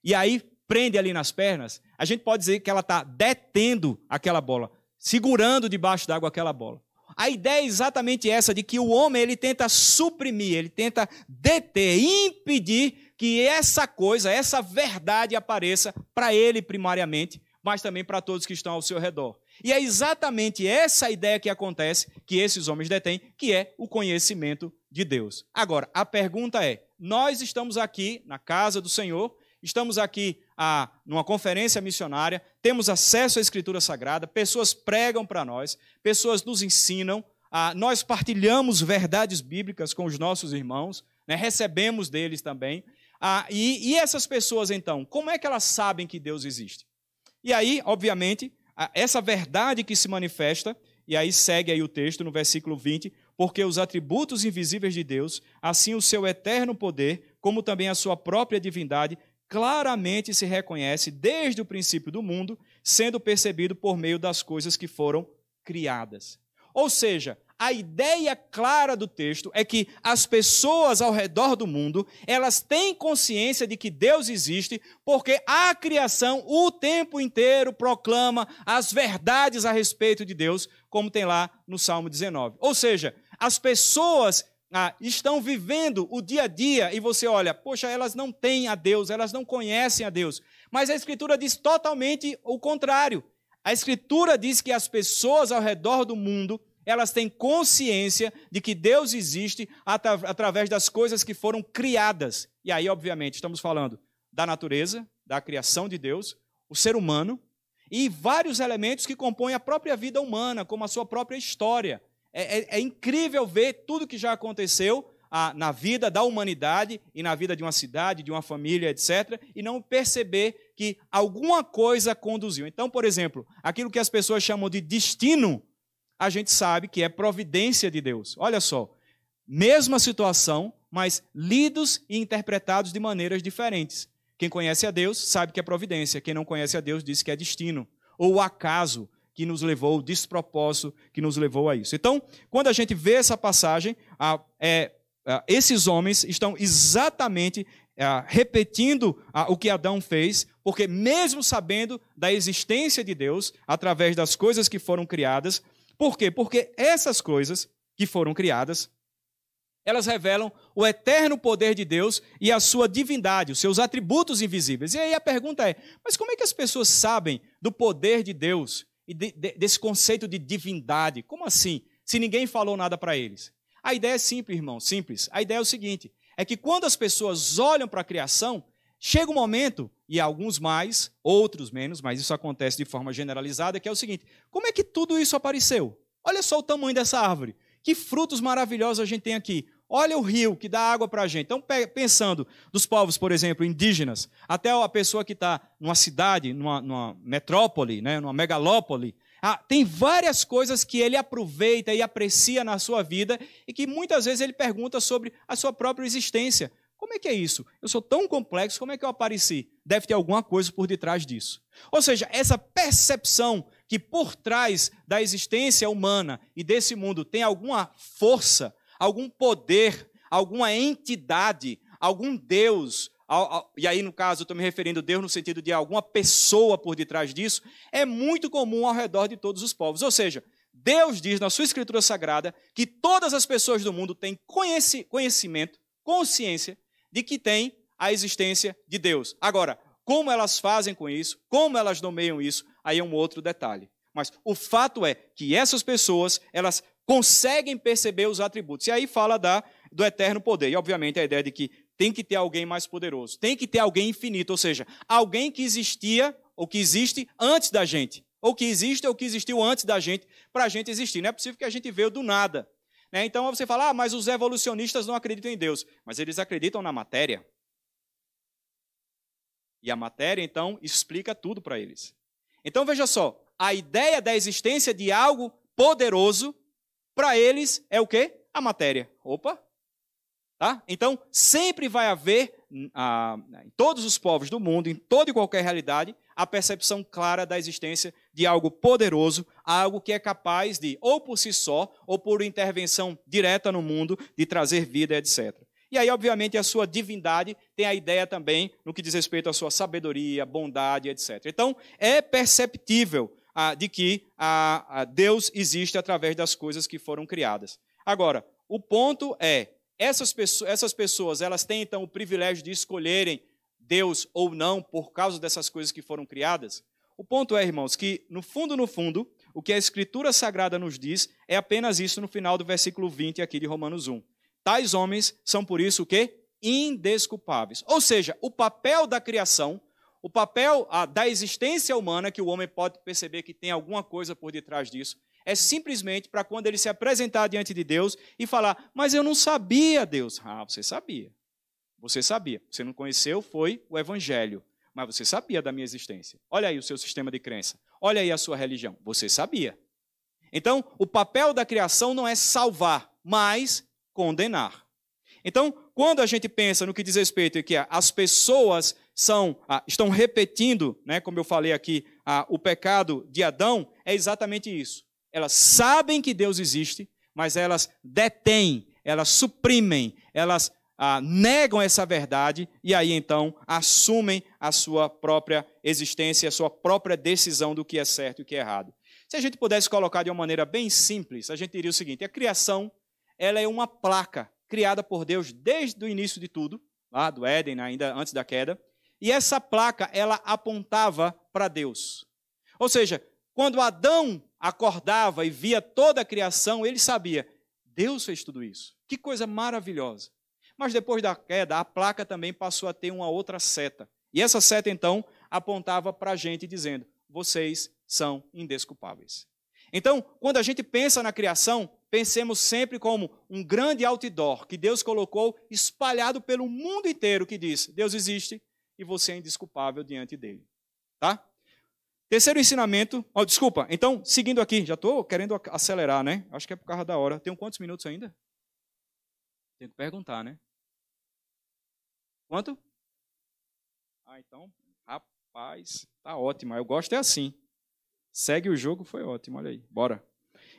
E aí prende ali nas pernas? A gente pode dizer que ela está detendo aquela bola, segurando debaixo d'água aquela bola. A ideia é exatamente essa de que o homem ele tenta suprimir, ele tenta deter, impedir que essa coisa, essa verdade apareça para ele primariamente, mas também para todos que estão ao seu redor. E é exatamente essa ideia que acontece, que esses homens detêm, que é o conhecimento de Deus. Agora, a pergunta é: nós estamos aqui na casa do Senhor, estamos aqui a, ah, numa conferência missionária, temos acesso à Escritura Sagrada, pessoas pregam para nós, pessoas nos ensinam, a, ah, nós partilhamos verdades bíblicas com os nossos irmãos, né, recebemos deles também. Ah, e, e essas pessoas, então, como é que elas sabem que Deus existe? E aí, obviamente, essa verdade que se manifesta, e aí segue aí o texto no versículo 20, porque os atributos invisíveis de Deus, assim o seu eterno poder, como também a sua própria divindade, claramente se reconhece desde o princípio do mundo, sendo percebido por meio das coisas que foram criadas. Ou seja, a ideia clara do texto é que as pessoas ao redor do mundo, elas têm consciência de que Deus existe, porque a criação o tempo inteiro proclama as verdades a respeito de Deus, como tem lá no Salmo 19. Ou seja, as pessoas ah, estão vivendo o dia a dia e você olha, poxa, elas não têm a Deus, elas não conhecem a Deus. Mas a Escritura diz totalmente o contrário. A Escritura diz que as pessoas ao redor do mundo elas têm consciência de que Deus existe atra através das coisas que foram criadas. E aí, obviamente, estamos falando da natureza, da criação de Deus, o ser humano e vários elementos que compõem a própria vida humana, como a sua própria história. É, é, é incrível ver tudo que já aconteceu a, ah, na vida da humanidade e na vida de uma cidade, de uma família, etc., e não perceber que alguma coisa conduziu. Então, por exemplo, aquilo que as pessoas chamam de destino a gente sabe que é providência de Deus. Olha só, mesma situação, mas lidos e interpretados de maneiras diferentes. Quem conhece a Deus sabe que é providência, quem não conhece a Deus diz que é destino ou acaso que nos levou, o despropósito que nos levou a isso. Então, quando a gente vê essa passagem, a, é, a, esses homens estão exatamente a, repetindo o que Adão fez, porque mesmo sabendo da existência de Deus através das coisas que foram criadas, por quê? Porque essas coisas que foram criadas, elas revelam o eterno poder de Deus e a sua divindade, os seus atributos invisíveis. E aí a pergunta é: mas como é que as pessoas sabem do poder de Deus e de, de, desse conceito de divindade? Como assim? Se ninguém falou nada para eles? A ideia é simples, irmão, simples. A ideia é o seguinte: é que quando as pessoas olham para a criação, Chega um momento, e alguns mais, outros menos, mas isso acontece de forma generalizada, que é o seguinte: como é que tudo isso apareceu? Olha só o tamanho dessa árvore. Que frutos maravilhosos a gente tem aqui. Olha o rio que dá água para a gente. Então, pensando dos povos, por exemplo, indígenas, até a pessoa que está numa cidade, numa, numa, metrópole, né, numa megalópole, ah, tem várias coisas que ele aproveita e aprecia na sua vida e que muitas vezes ele pergunta sobre a sua própria existência. Como é que é isso? Eu sou tão complexo, como é que eu apareci? Deve ter alguma coisa por detrás disso. Ou seja, essa percepção que por trás da existência humana e desse mundo tem alguma força, algum poder, alguma entidade, algum Deus, e aí no caso eu estou me referindo a Deus no sentido de alguma pessoa por detrás disso, é muito comum ao redor de todos os povos. Ou seja, Deus diz na sua Escritura Sagrada que todas as pessoas do mundo têm conhecimento, consciência de que tem a existência de Deus. Agora, como elas fazem com isso, como elas nomeiam isso, aí é um outro detalhe. Mas o fato é que essas pessoas, elas conseguem perceber os atributos. E aí fala da, do eterno poder. E, obviamente, a ideia de que tem que ter alguém mais poderoso, tem que ter alguém infinito, ou seja, alguém que existia ou que existe antes da gente, ou que existe ou que existiu antes da gente, para a gente existir. Não é possível que a gente veio do nada. Né? Então você fala, ah, mas os evolucionistas não acreditam em Deus. Mas eles acreditam na matéria. E a matéria, então, explica tudo para eles. Então veja só, a ideia da existência de algo poderoso, para eles é o quê? A matéria. Opa, Tá? Então, sempre vai haver, ah, em todos os povos do mundo, em toda e qualquer realidade, a percepção clara da existência de algo poderoso, algo que é capaz de, ou por si só, ou por intervenção direta no mundo, de trazer vida, etc. E aí, obviamente, a sua divindade tem a ideia também no que diz respeito à sua sabedoria, bondade, etc. Então, é perceptível ah, de que ah, ah, Deus existe através das coisas que foram criadas. Agora, o ponto é essas pessoas, essas pessoas, elas têm então o privilégio de escolherem Deus ou não por causa dessas coisas que foram criadas? O ponto é, irmãos, que no fundo, no fundo, o que a Escritura Sagrada nos diz é apenas isso no final do versículo 20 aqui de Romanos 1. Tais homens são por isso o quê? Indesculpáveis. Ou seja, o papel da criação, o papel da existência humana, que o homem pode perceber que tem alguma coisa por detrás disso, é simplesmente para quando ele se apresentar diante de Deus e falar: Mas eu não sabia, Deus. Ah, você sabia. Você sabia. Você não conheceu, foi o Evangelho. Mas você sabia da minha existência. Olha aí o seu sistema de crença. Olha aí a sua religião. Você sabia. Então, o papel da criação não é salvar, mas condenar. Então, quando a gente pensa no que diz respeito a que as pessoas são, estão repetindo, né, como eu falei aqui, o pecado de Adão, é exatamente isso. Elas sabem que Deus existe, mas elas detêm, elas suprimem, elas ah, negam essa verdade e aí então assumem a sua própria existência, a sua própria decisão do que é certo e o que é errado. Se a gente pudesse colocar de uma maneira bem simples, a gente diria o seguinte: a criação ela é uma placa criada por Deus desde o início de tudo, lá do Éden, ainda antes da queda, e essa placa ela apontava para Deus. Ou seja, quando Adão acordava e via toda a criação, ele sabia: Deus fez tudo isso. Que coisa maravilhosa. Mas depois da queda, a placa também passou a ter uma outra seta. E essa seta, então, apontava para a gente dizendo: vocês são indesculpáveis. Então, quando a gente pensa na criação, pensemos sempre como um grande outdoor que Deus colocou espalhado pelo mundo inteiro que diz: Deus existe e você é indesculpável diante dele. Tá? Terceiro ensinamento, oh, desculpa, então, seguindo aqui, já estou querendo acelerar, né? Acho que é por causa da hora. Tenho quantos minutos ainda? Tenho que perguntar, né? Quanto? Ah, então, rapaz, tá ótimo. Eu gosto é assim. Segue o jogo, foi ótimo, olha aí, bora.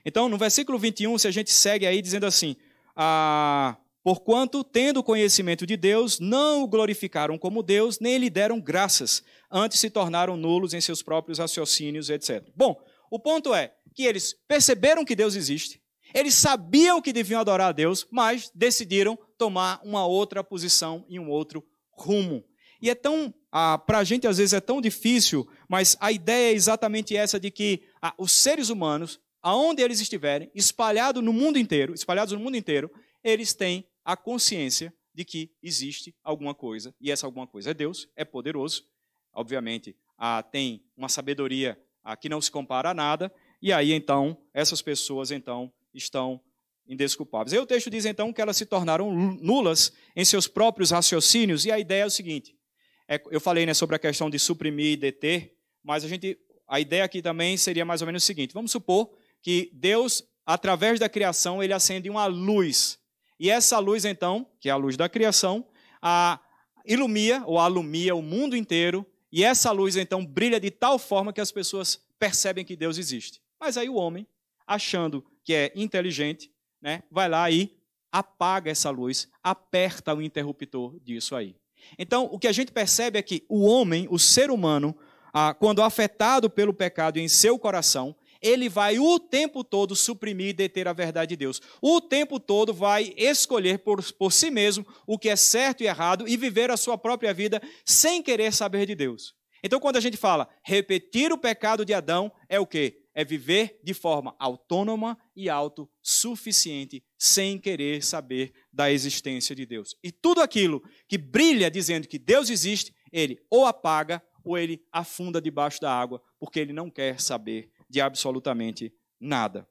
Então, no versículo 21, se a gente segue aí dizendo assim, ah, Porquanto, tendo conhecimento de Deus, não o glorificaram como Deus, nem lhe deram graças, antes se tornaram nulos em seus próprios raciocínios, etc. Bom, o ponto é que eles perceberam que Deus existe, eles sabiam que deviam adorar a Deus, mas decidiram tomar uma outra posição e um outro rumo. E é tão, ah, para a gente às vezes é tão difícil, mas a ideia é exatamente essa de que ah, os seres humanos, aonde eles estiverem, espalhados no mundo inteiro, espalhados no mundo inteiro, eles têm a consciência de que existe alguma coisa, e essa alguma coisa é Deus, é poderoso, obviamente tem uma sabedoria que não se compara a nada, e aí então essas pessoas então estão indesculpáveis. E o texto diz então que elas se tornaram nulas em seus próprios raciocínios, e a ideia é o seguinte: é, eu falei né, sobre a questão de suprimir e deter, mas a gente. A ideia aqui também seria mais ou menos o seguinte: vamos supor que Deus, através da criação, ele acende uma luz e essa luz, então, que é a luz da criação, a ilumia ou alumia o mundo inteiro, e essa luz, então, brilha de tal forma que as pessoas percebem que Deus existe. Mas aí o homem, achando que é inteligente, né, vai lá e apaga essa luz, aperta o interruptor disso aí. Então, o que a gente percebe é que o homem, o ser humano, ah, quando afetado pelo pecado em seu coração, ele vai o tempo todo suprimir e deter a verdade de Deus. O tempo todo vai escolher por, por si mesmo o que é certo e errado e viver a sua própria vida sem querer saber de Deus. Então, quando a gente fala repetir o pecado de Adão, é o quê? É viver de forma autônoma e autossuficiente, sem querer saber da existência de Deus. E tudo aquilo que brilha dizendo que Deus existe, ele ou apaga ou ele afunda debaixo da água, porque ele não quer saber de absolutamente nada.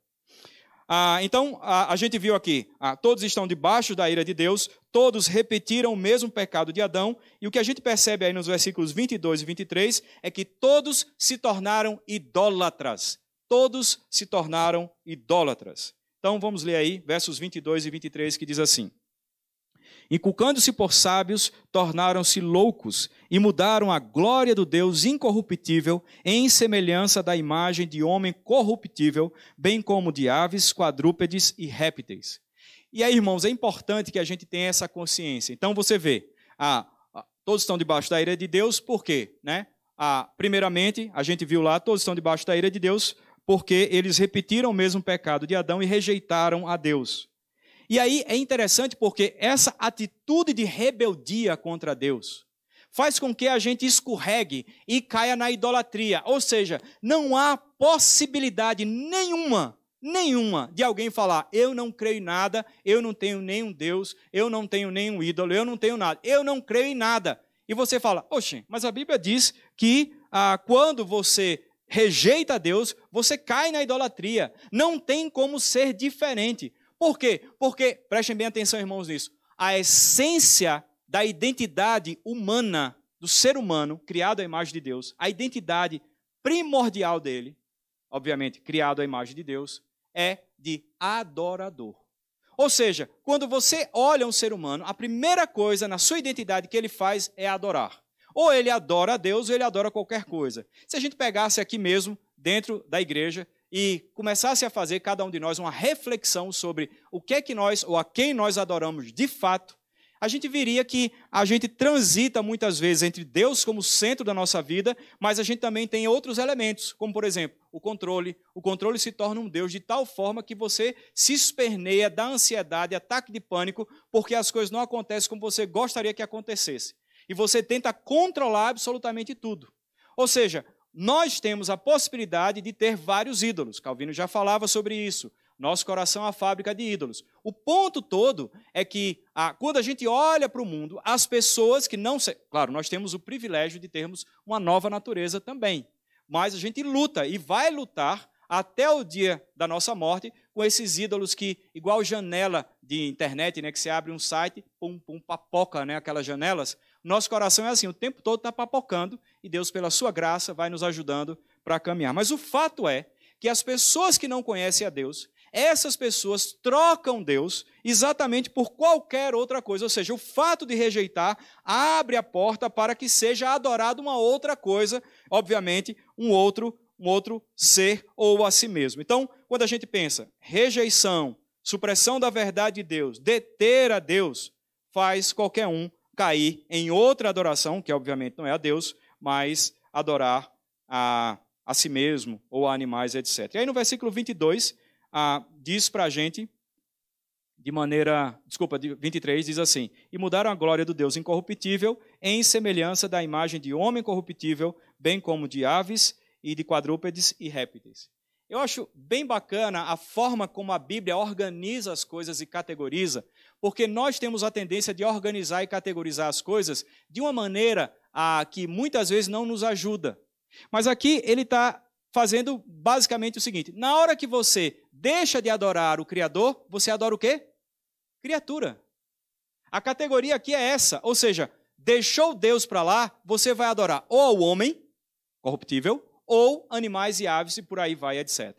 Ah, então, a, a, gente viu aqui, ah, todos estão debaixo da ira de Deus, todos repetiram o mesmo pecado de Adão, e o que a gente percebe aí nos versículos 22 e 23 é que todos se tornaram idólatras. Todos se tornaram idólatras. Então, vamos ler aí, versos 22 e 23, que diz assim: Inculcando-se por sábios, tornaram-se loucos e mudaram a glória do Deus incorruptível em semelhança da imagem de homem corruptível, bem como de aves, quadrúpedes e répteis. E aí, irmãos, é importante que a gente tenha essa consciência. Então você vê, todos estão debaixo da ira de Deus, por quê? Né? primeiramente, a gente viu lá, todos estão debaixo da ira de Deus, porque eles repetiram o mesmo pecado de Adão e rejeitaram a Deus. E aí é interessante porque essa atitude de rebeldia contra Deus faz com que a gente escorregue e caia na idolatria. Ou seja, não há possibilidade nenhuma, nenhuma, de alguém falar: eu não creio em nada, eu não tenho nenhum Deus, eu não tenho nenhum ídolo, eu não tenho nada, eu não creio em nada. E você fala: oxe, mas a Bíblia diz que ah, quando você rejeita Deus, você cai na idolatria. Não tem como ser diferente. Por quê? Porque, prestem bem atenção, irmãos, nisso. A essência da identidade humana, do ser humano, criado à imagem de Deus, a identidade primordial dele, obviamente, criado à imagem de Deus, é de adorador. Ou seja, quando você olha um ser humano, a primeira coisa na sua identidade que ele faz é adorar. Ou ele adora a Deus, ou ele adora qualquer coisa. Se a gente pegasse aqui mesmo, dentro da igreja, e começasse a fazer cada um de nós uma reflexão sobre o que é que nós ou a quem nós adoramos de fato, a gente viria que a gente transita muitas vezes entre Deus como centro da nossa vida, mas a gente também tem outros elementos, como por exemplo, o controle. O controle se torna um Deus de tal forma que você se esperneia da ansiedade, ataque de pânico, porque as coisas não acontecem como você gostaria que acontecesse. E você tenta controlar absolutamente tudo. Ou seja, nós temos a possibilidade de ter vários ídolos. Calvino já falava sobre isso. Nosso coração é a fábrica de ídolos. O ponto todo é que quando a gente olha para o mundo, as pessoas que não. Se... Claro, nós temos o privilégio de termos uma nova natureza também. Mas a gente luta e vai lutar até o dia da nossa morte com esses ídolos que, igual janela de internet, né, que você abre um site, pum, pum, papoca né, aquelas janelas nosso coração é assim, o tempo todo está papocando e Deus, pela sua graça, vai nos ajudando para caminhar. Mas o fato é que as pessoas que não conhecem a Deus, essas pessoas trocam Deus exatamente por qualquer outra coisa. Ou seja, o fato de rejeitar abre a porta para que seja adorado uma outra coisa, obviamente, um outro, um outro ser ou a si mesmo. Então, quando a gente pensa rejeição, supressão da verdade de Deus, deter a Deus, faz qualquer um cair em outra adoração, que obviamente não é a Deus, mas adorar a, a si mesmo ou a animais, etc. E aí no versículo 22 ah, diz para a gente, de maneira, desculpa, 23 diz assim: E mudaram a glória do Deus incorruptível em semelhança da imagem de homem corruptível, bem como de aves e de quadrúpedes e répteis. Eu acho bem bacana a forma como a Bíblia organiza as coisas e categoriza, porque nós temos a tendência de organizar e categorizar as coisas de uma maneira a que muitas vezes não nos ajuda. Mas aqui ele está fazendo basicamente o seguinte: na hora que você deixa de adorar o Criador, você adora o quê? Criatura. A categoria aqui é essa, ou seja, deixou Deus para lá, você vai adorar ou ao homem, corruptível, ou animais e aves e por aí vai, etc.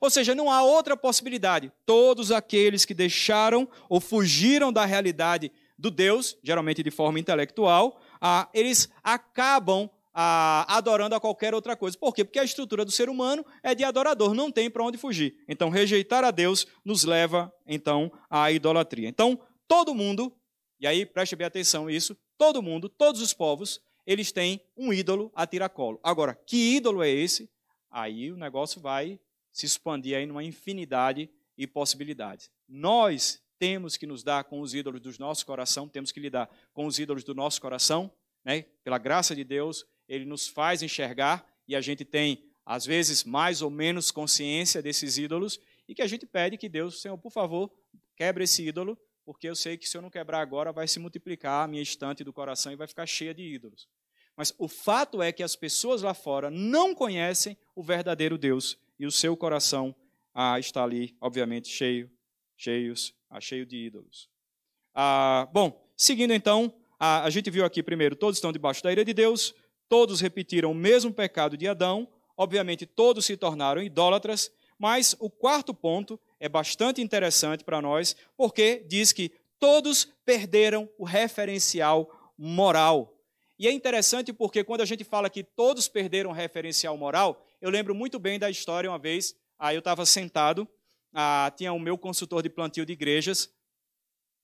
Ou seja, não há outra possibilidade. Todos aqueles que deixaram ou fugiram da realidade do Deus, geralmente de forma intelectual, ah, eles acabam ah, adorando a qualquer outra coisa. Por quê? Porque a estrutura do ser humano é de adorador, não tem para onde fugir. Então, rejeitar a Deus nos leva, então, à idolatria. Então, todo mundo, e aí preste bem atenção isso, todo mundo, todos os povos, eles têm um ídolo a tiracolo. Agora, que ídolo é esse? Aí o negócio vai se expandir aí numa infinidade e possibilidades. Nós temos que nos dar com os ídolos do nosso coração, temos que lidar com os ídolos do nosso coração, né? Pela graça de Deus, ele nos faz enxergar e a gente tem às vezes mais ou menos consciência desses ídolos e que a gente pede que Deus, Senhor, por favor, quebre esse ídolo, porque eu sei que se eu não quebrar agora vai se multiplicar a minha estante do coração e vai ficar cheia de ídolos. Mas o fato é que as pessoas lá fora não conhecem o verdadeiro Deus e o seu coração ah, está ali, obviamente, cheio, cheios, ah, cheio de ídolos. Ah, bom, seguindo então, a gente viu aqui primeiro, todos estão debaixo da ira de Deus, todos repetiram o mesmo pecado de Adão, obviamente todos se tornaram idólatras, mas o quarto ponto é bastante interessante para nós, porque diz que todos perderam o referencial moral. E é interessante porque quando a gente fala que todos perderam o referencial moral, eu lembro muito bem da história uma vez, aí eu estava sentado, ah, tinha o meu consultor de plantio de igrejas,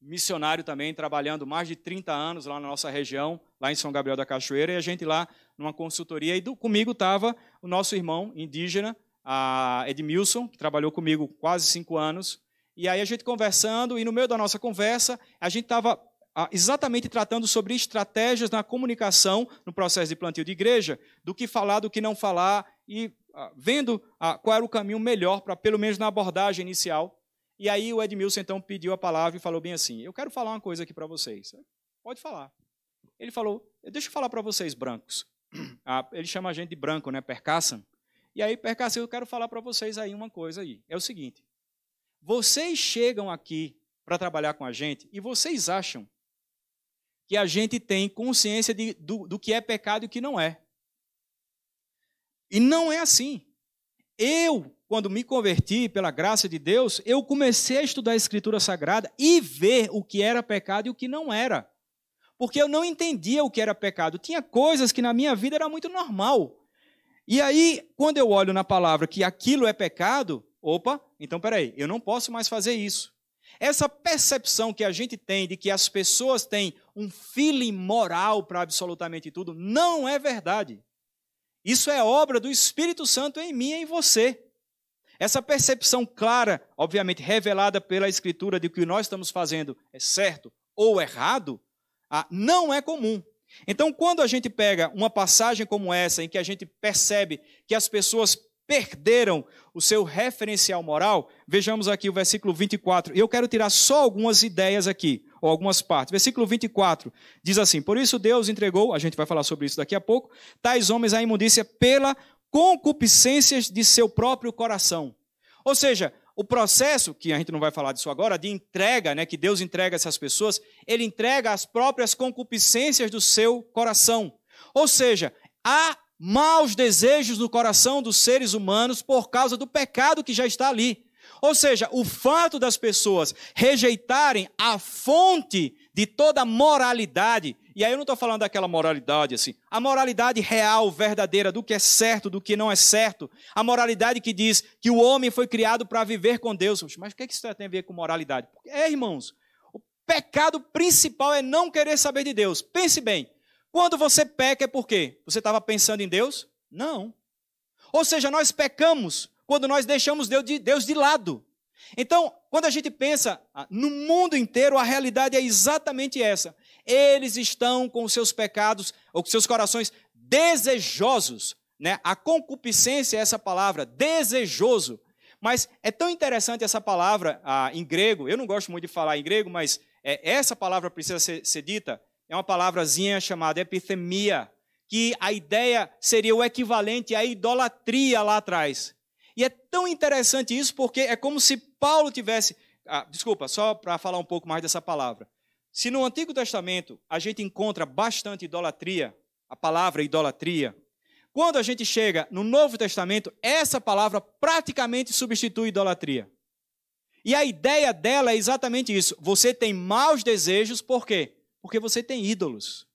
missionário também, trabalhando mais de 30 anos lá na nossa região, lá em São Gabriel da Cachoeira, e a gente lá numa consultoria. E do, comigo estava o nosso irmão indígena, Edmilson, que trabalhou comigo quase cinco anos. E aí a gente conversando, e no meio da nossa conversa, a gente estava exatamente tratando sobre estratégias na comunicação no processo de plantio de igreja, do que falar, do que não falar, e vendo qual era o caminho melhor para, pelo menos na abordagem inicial. E aí o Edmilson então pediu a palavra e falou bem assim: Eu quero falar uma coisa aqui para vocês. Pode falar. Ele falou: Deixa eu falar para vocês, brancos. Ah, ele chama a gente de branco, né? Percaçam. E aí, Percaçam, eu quero falar para vocês aí uma coisa aí. É o seguinte: Vocês chegam aqui para trabalhar com a gente e vocês acham que a gente tem consciência de, do, do que é pecado e o que não é. E não é assim. Eu, quando me converti pela graça de Deus, eu comecei a estudar a Escritura Sagrada e ver o que era pecado e o que não era. Porque eu não entendia o que era pecado. Tinha coisas que na minha vida era muito normal. E aí, quando eu olho na palavra que aquilo é pecado, opa, então peraí, eu não posso mais fazer isso. Essa percepção que a gente tem de que as pessoas têm um feeling moral para absolutamente tudo não é verdade. Isso é obra do Espírito Santo em mim e em você. Essa percepção clara, obviamente revelada pela Escritura, de que o que nós estamos fazendo é certo ou errado, ah, não é comum. Então, quando a gente pega uma passagem como essa, em que a gente percebe que as pessoas perderam o seu referencial moral, vejamos aqui o versículo 24. E eu quero tirar só algumas ideias aqui, ou algumas partes. Versículo 24 diz assim: Por isso Deus entregou, a gente vai falar sobre isso daqui a pouco, tais homens à imundícia pela concupiscências de seu próprio coração. Ou seja, o processo, que a gente não vai falar disso agora, de entrega, né, que Deus entrega essas pessoas, ele entrega as próprias concupiscências do seu coração. Ou seja, há maus desejos no coração dos seres humanos por causa do pecado que já está ali. Ou seja, o fato das pessoas rejeitarem a fonte de toda moralidade, e aí eu não estou falando daquela moralidade assim, a moralidade real, verdadeira, do que é certo, do que não é certo, a moralidade que diz que o homem foi criado para viver com Deus. Mas o que, é que isso tem a ver com moralidade? É, irmãos, o pecado principal é não querer saber de Deus. Pense bem, quando você peca é por quê? Você estava pensando em Deus? Não. Ou seja, nós pecamos quando nós deixamos Deus de, Deus de lado. Então, quando a gente pensa ah, no mundo inteiro, a realidade é exatamente essa. Eles estão com seus pecados, ou com seus corações desejosos. Né? A concupiscência é essa palavra, desejoso. Mas é tão interessante essa palavra ah, em grego, eu não gosto muito de falar em grego, mas é, essa palavra precisa ser, ser dita, é uma palavrazinha chamada epithemia, que a ideia seria o equivalente à idolatria lá atrás. E é tão interessante isso porque é como se Paulo tivesse. Ah, desculpa, só para falar um pouco mais dessa palavra. Se no Antigo Testamento a gente encontra bastante idolatria, a palavra idolatria, quando a gente chega no Novo Testamento, essa palavra praticamente substitui idolatria. E a ideia dela é exatamente isso. Você tem maus desejos, por quê? porque você tem ídolos.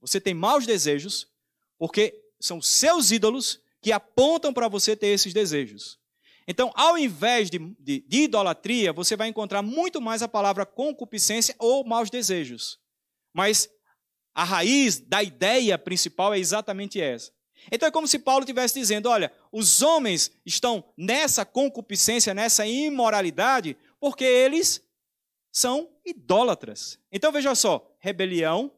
Você tem maus desejos, porque são seus ídolos que apontam para você ter esses desejos. Então, ao invés de, de, de, idolatria, você vai encontrar muito mais a palavra concupiscência ou maus desejos. Mas a raiz da ideia principal é exatamente essa. Então é como se Paulo estivesse dizendo: olha, os homens estão nessa concupiscência, nessa imoralidade, porque eles são idólatras. Então veja só, rebelião,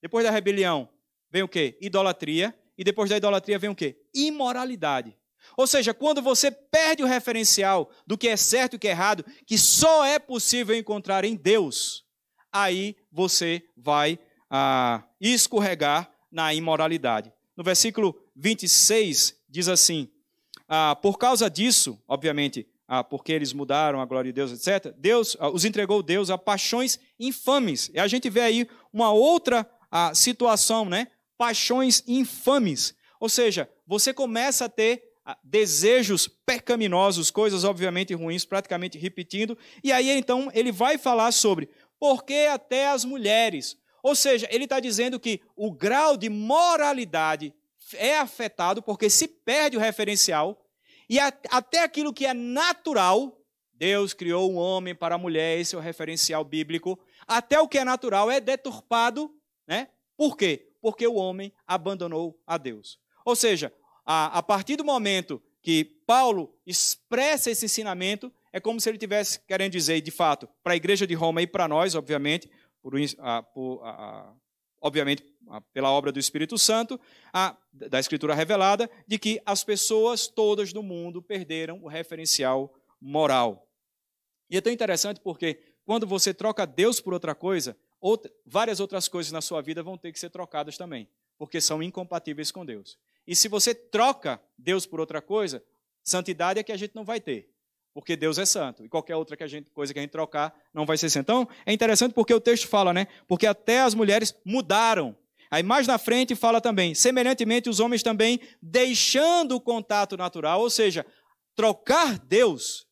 depois da rebelião vem o quê? Idolatria, e depois da idolatria vem o quê? Imoralidade. Ou seja, quando você perde o referencial do que é certo e o que é errado, que só é possível encontrar em Deus, aí você vai ah, escorregar na imoralidade. No versículo 26 diz assim: ah, Por causa disso, obviamente, ah, porque eles mudaram a glória de Deus, etc. Deus ah, os entregou Deus a paixões infames. E a gente vê aí uma outra ah, situação, né? Paixões infames. Ou seja, você começa a ter ah, desejos pecaminosos, coisas obviamente ruins, praticamente repetindo. E aí então ele vai falar sobre por que até as mulheres. Ou seja, ele está dizendo que o grau de moralidade é afetado porque se perde o referencial e a, até aquilo que é natural, Deus criou um homem para a mulher, esse é o referencial bíblico. Até o que é natural é deturpado, né? Por quê? Porque o homem abandonou a Deus. Ou seja, a, a partir do momento que Paulo expressa esse ensinamento, é como se ele tivesse querendo dizer, de fato, para a igreja de Roma e para nós, obviamente, por, a, por a, obviamente pela obra do Espírito Santo, a, da Escritura revelada, de que as pessoas todas do mundo perderam o referencial moral. E é tão interessante porque quando você troca Deus por outra coisa, outra, várias outras coisas na sua vida vão ter que ser trocadas também, porque são incompatíveis com Deus. E se você troca Deus por outra coisa, santidade é que a gente não vai ter, porque Deus é santo. E qualquer outra que gente, coisa que a gente trocar não vai ser santo. Então, é interessante porque o texto fala, né? Porque até as mulheres mudaram Aí mais na frente fala também, semelhantemente os homens também deixando o contato natural, ou seja, trocar Deus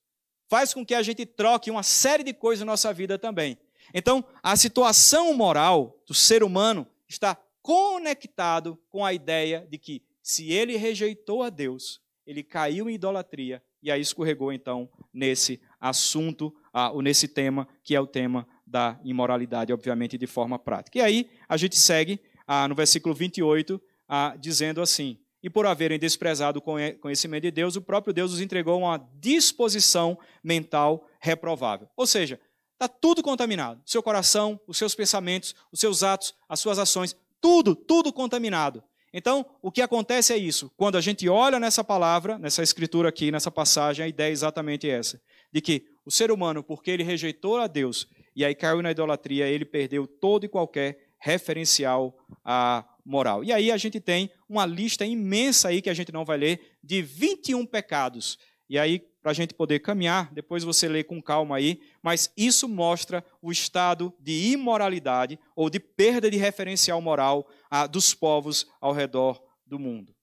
faz com que a gente troque uma série de coisas na nossa vida também. Então, a situação moral do ser humano está conectado com a ideia de que se ele rejeitou a Deus, ele caiu em idolatria e aí escorregou então nesse assunto, ah, ou nesse tema que é o tema da imoralidade, obviamente de forma prática. E aí a gente segue ah, no versículo 28, ah, dizendo assim: E por haverem desprezado o conhecimento de Deus, o próprio Deus os entregou uma disposição mental reprovável. Ou seja, está tudo contaminado. seu coração, os seus pensamentos, os seus atos, as suas ações, tudo, tudo contaminado. Então, o que acontece é isso. Quando a gente olha nessa palavra, nessa escritura aqui, nessa passagem, a ideia é exatamente essa: de que o ser humano, porque ele rejeitou a Deus e aí caiu na idolatria, ele perdeu todo e qualquer referencial à moral. E aí a gente tem uma lista imensa aí que a gente não vai ler de 21 pecados. E aí para a gente poder caminhar, depois você lê com calma aí, mas isso mostra o estado de imoralidade ou de perda de referencial moral ah, dos povos ao redor do mundo.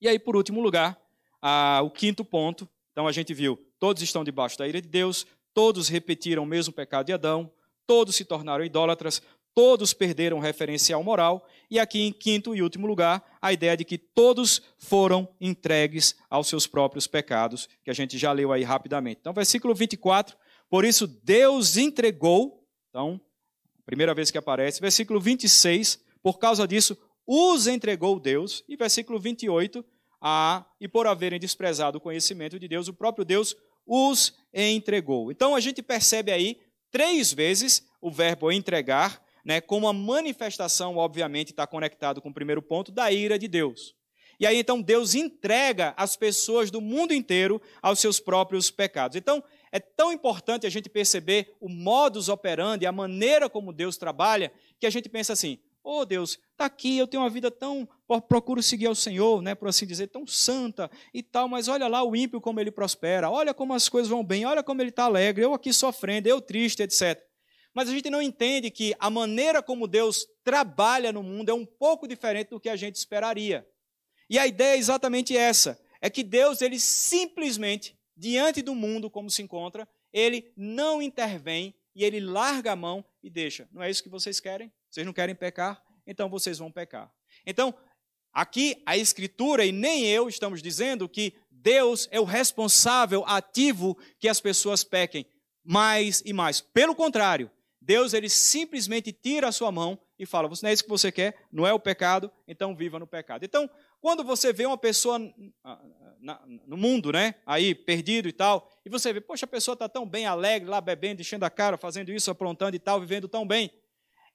E aí, por último lugar, ah, o quinto ponto. Então a gente viu, todos estão debaixo da ira de Deus, todos repetiram o mesmo pecado de Adão, todos se tornaram idólatras, todos perderam referencial moral. E aqui, em quinto e último lugar, a ideia de que todos foram entregues aos seus próprios pecados, que a gente já leu aí rapidamente. Então, versículo 24, por isso Deus entregou, então, primeira vez que aparece, versículo 26, por causa disso, os entregou Deus, e versículo 28, a, e por haverem desprezado o conhecimento de Deus, o próprio Deus os entregou. Então a gente percebe aí três vezes o verbo entregar né, como a manifestação, obviamente, está conectado com o primeiro ponto, da ira de Deus. E aí, então, Deus entrega as pessoas do mundo inteiro aos seus próprios pecados. Então, é tão importante a gente perceber o modus operandi, a maneira como Deus trabalha, que a gente pensa assim: oh Deus, está aqui, eu tenho uma vida tão. procuro seguir ao Senhor, né, por assim dizer, tão santa e tal, mas olha lá o ímpio como ele prospera, olha como as coisas vão bem, olha como ele está alegre, eu aqui sofrendo, eu triste, etc. Mas a gente não entende que a maneira como Deus trabalha no mundo é um pouco diferente do que a gente esperaria. E a ideia é exatamente essa: é que Deus, ele simplesmente, diante do mundo como se encontra, ele não intervém e ele larga a mão e deixa. Não é isso que vocês querem? Vocês não querem pecar? Então vocês vão pecar. Então, aqui a Escritura e nem eu estamos dizendo que Deus é o responsável ativo que as pessoas pequem mais e mais. Pelo contrário, Deus ele simplesmente tira a sua mão e fala: "Você não é isso que você quer, não é o pecado, então viva no pecado". Então, quando você vê uma pessoa ah, no mundo, né, aí perdido e tal, e você vê, poxa, a pessoa está tão bem, alegre, lá bebendo, enchendo a cara, fazendo isso, aprontando e tal, vivendo tão bem.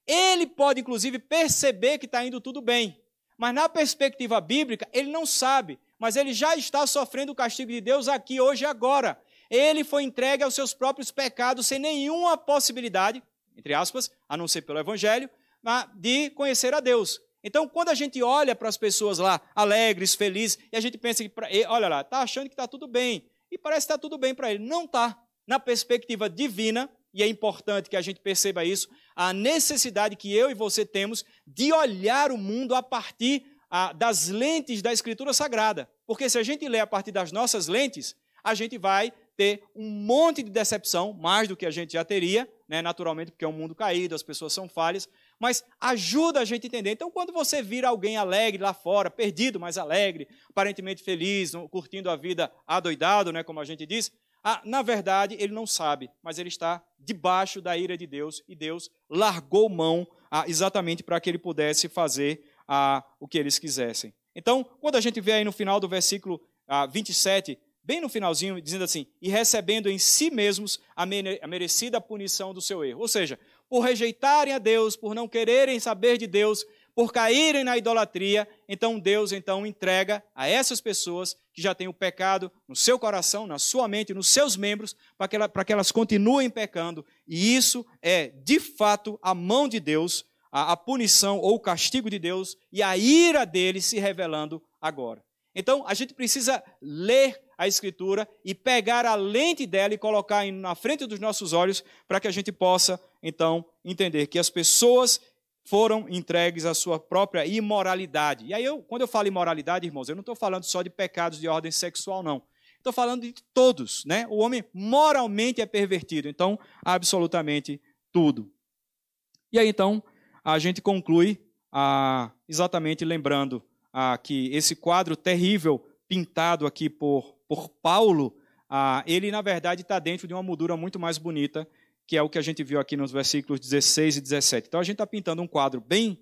Ele pode, inclusive, perceber que está indo tudo bem, mas na perspectiva bíblica, ele não sabe, mas ele já está sofrendo o castigo de Deus aqui, hoje e agora. Ele foi entregue aos seus próprios pecados sem nenhuma possibilidade entre aspas, a não ser pelo Evangelho, de conhecer a Deus. Então, quando a gente olha para as pessoas lá, alegres, felizes, e a gente pensa que, olha lá, está achando que está tudo bem, e parece que está tudo bem para ele. Não está. Na perspectiva divina, e é importante que a gente perceba isso, a necessidade que eu e você temos de olhar o mundo a partir a, das lentes da Escritura Sagrada. Porque se a gente lê a partir das nossas lentes, a gente vai ter um monte de decepção, mais do que a gente já teria, né, naturalmente, porque é um mundo caído, as pessoas são falhas, mas ajuda a gente a entender. Então, quando você vira alguém alegre lá fora, perdido, mas alegre, aparentemente feliz, curtindo a vida adoidado, né, como a gente diz, ah, na verdade, ele não sabe, mas ele está debaixo da ira de Deus e Deus largou mão ah, exatamente para que ele pudesse fazer ah, o que eles quisessem. Então, quando a gente vê aí no final do versículo 27, ah, bem no finalzinho, dizendo assim: e recebendo em si mesmos a merecida punição do seu erro. Ou seja, por rejeitarem a Deus, por não quererem saber de Deus, por caírem na idolatria, então Deus então entrega a essas pessoas que já têm o pecado no seu coração, na sua mente, nos seus membros, para que, ela, para que elas continuem pecando. E isso é, de fato, a mão de Deus, a, a punição ou o castigo de Deus e a ira dele se revelando agora. Então, a gente precisa ler a Escritura e pegar a lente dela e colocar na frente dos nossos olhos para que a gente possa, então, entender que as pessoas foram entregues à sua própria imoralidade. E aí, eu, quando eu falo imoralidade, irmãos, eu não estou falando só de pecados de ordem sexual, não. Estou falando de todos, né? O homem moralmente é pervertido, então, absolutamente tudo. E aí, então, a gente conclui ah, exatamente lembrando ah, que esse quadro terrível pintado aqui por por Paulo, ah, ele, na verdade, está dentro de uma moldura muito mais bonita, que é o que a gente viu aqui nos versículos 16 e 17. Então, a gente está pintando um quadro bem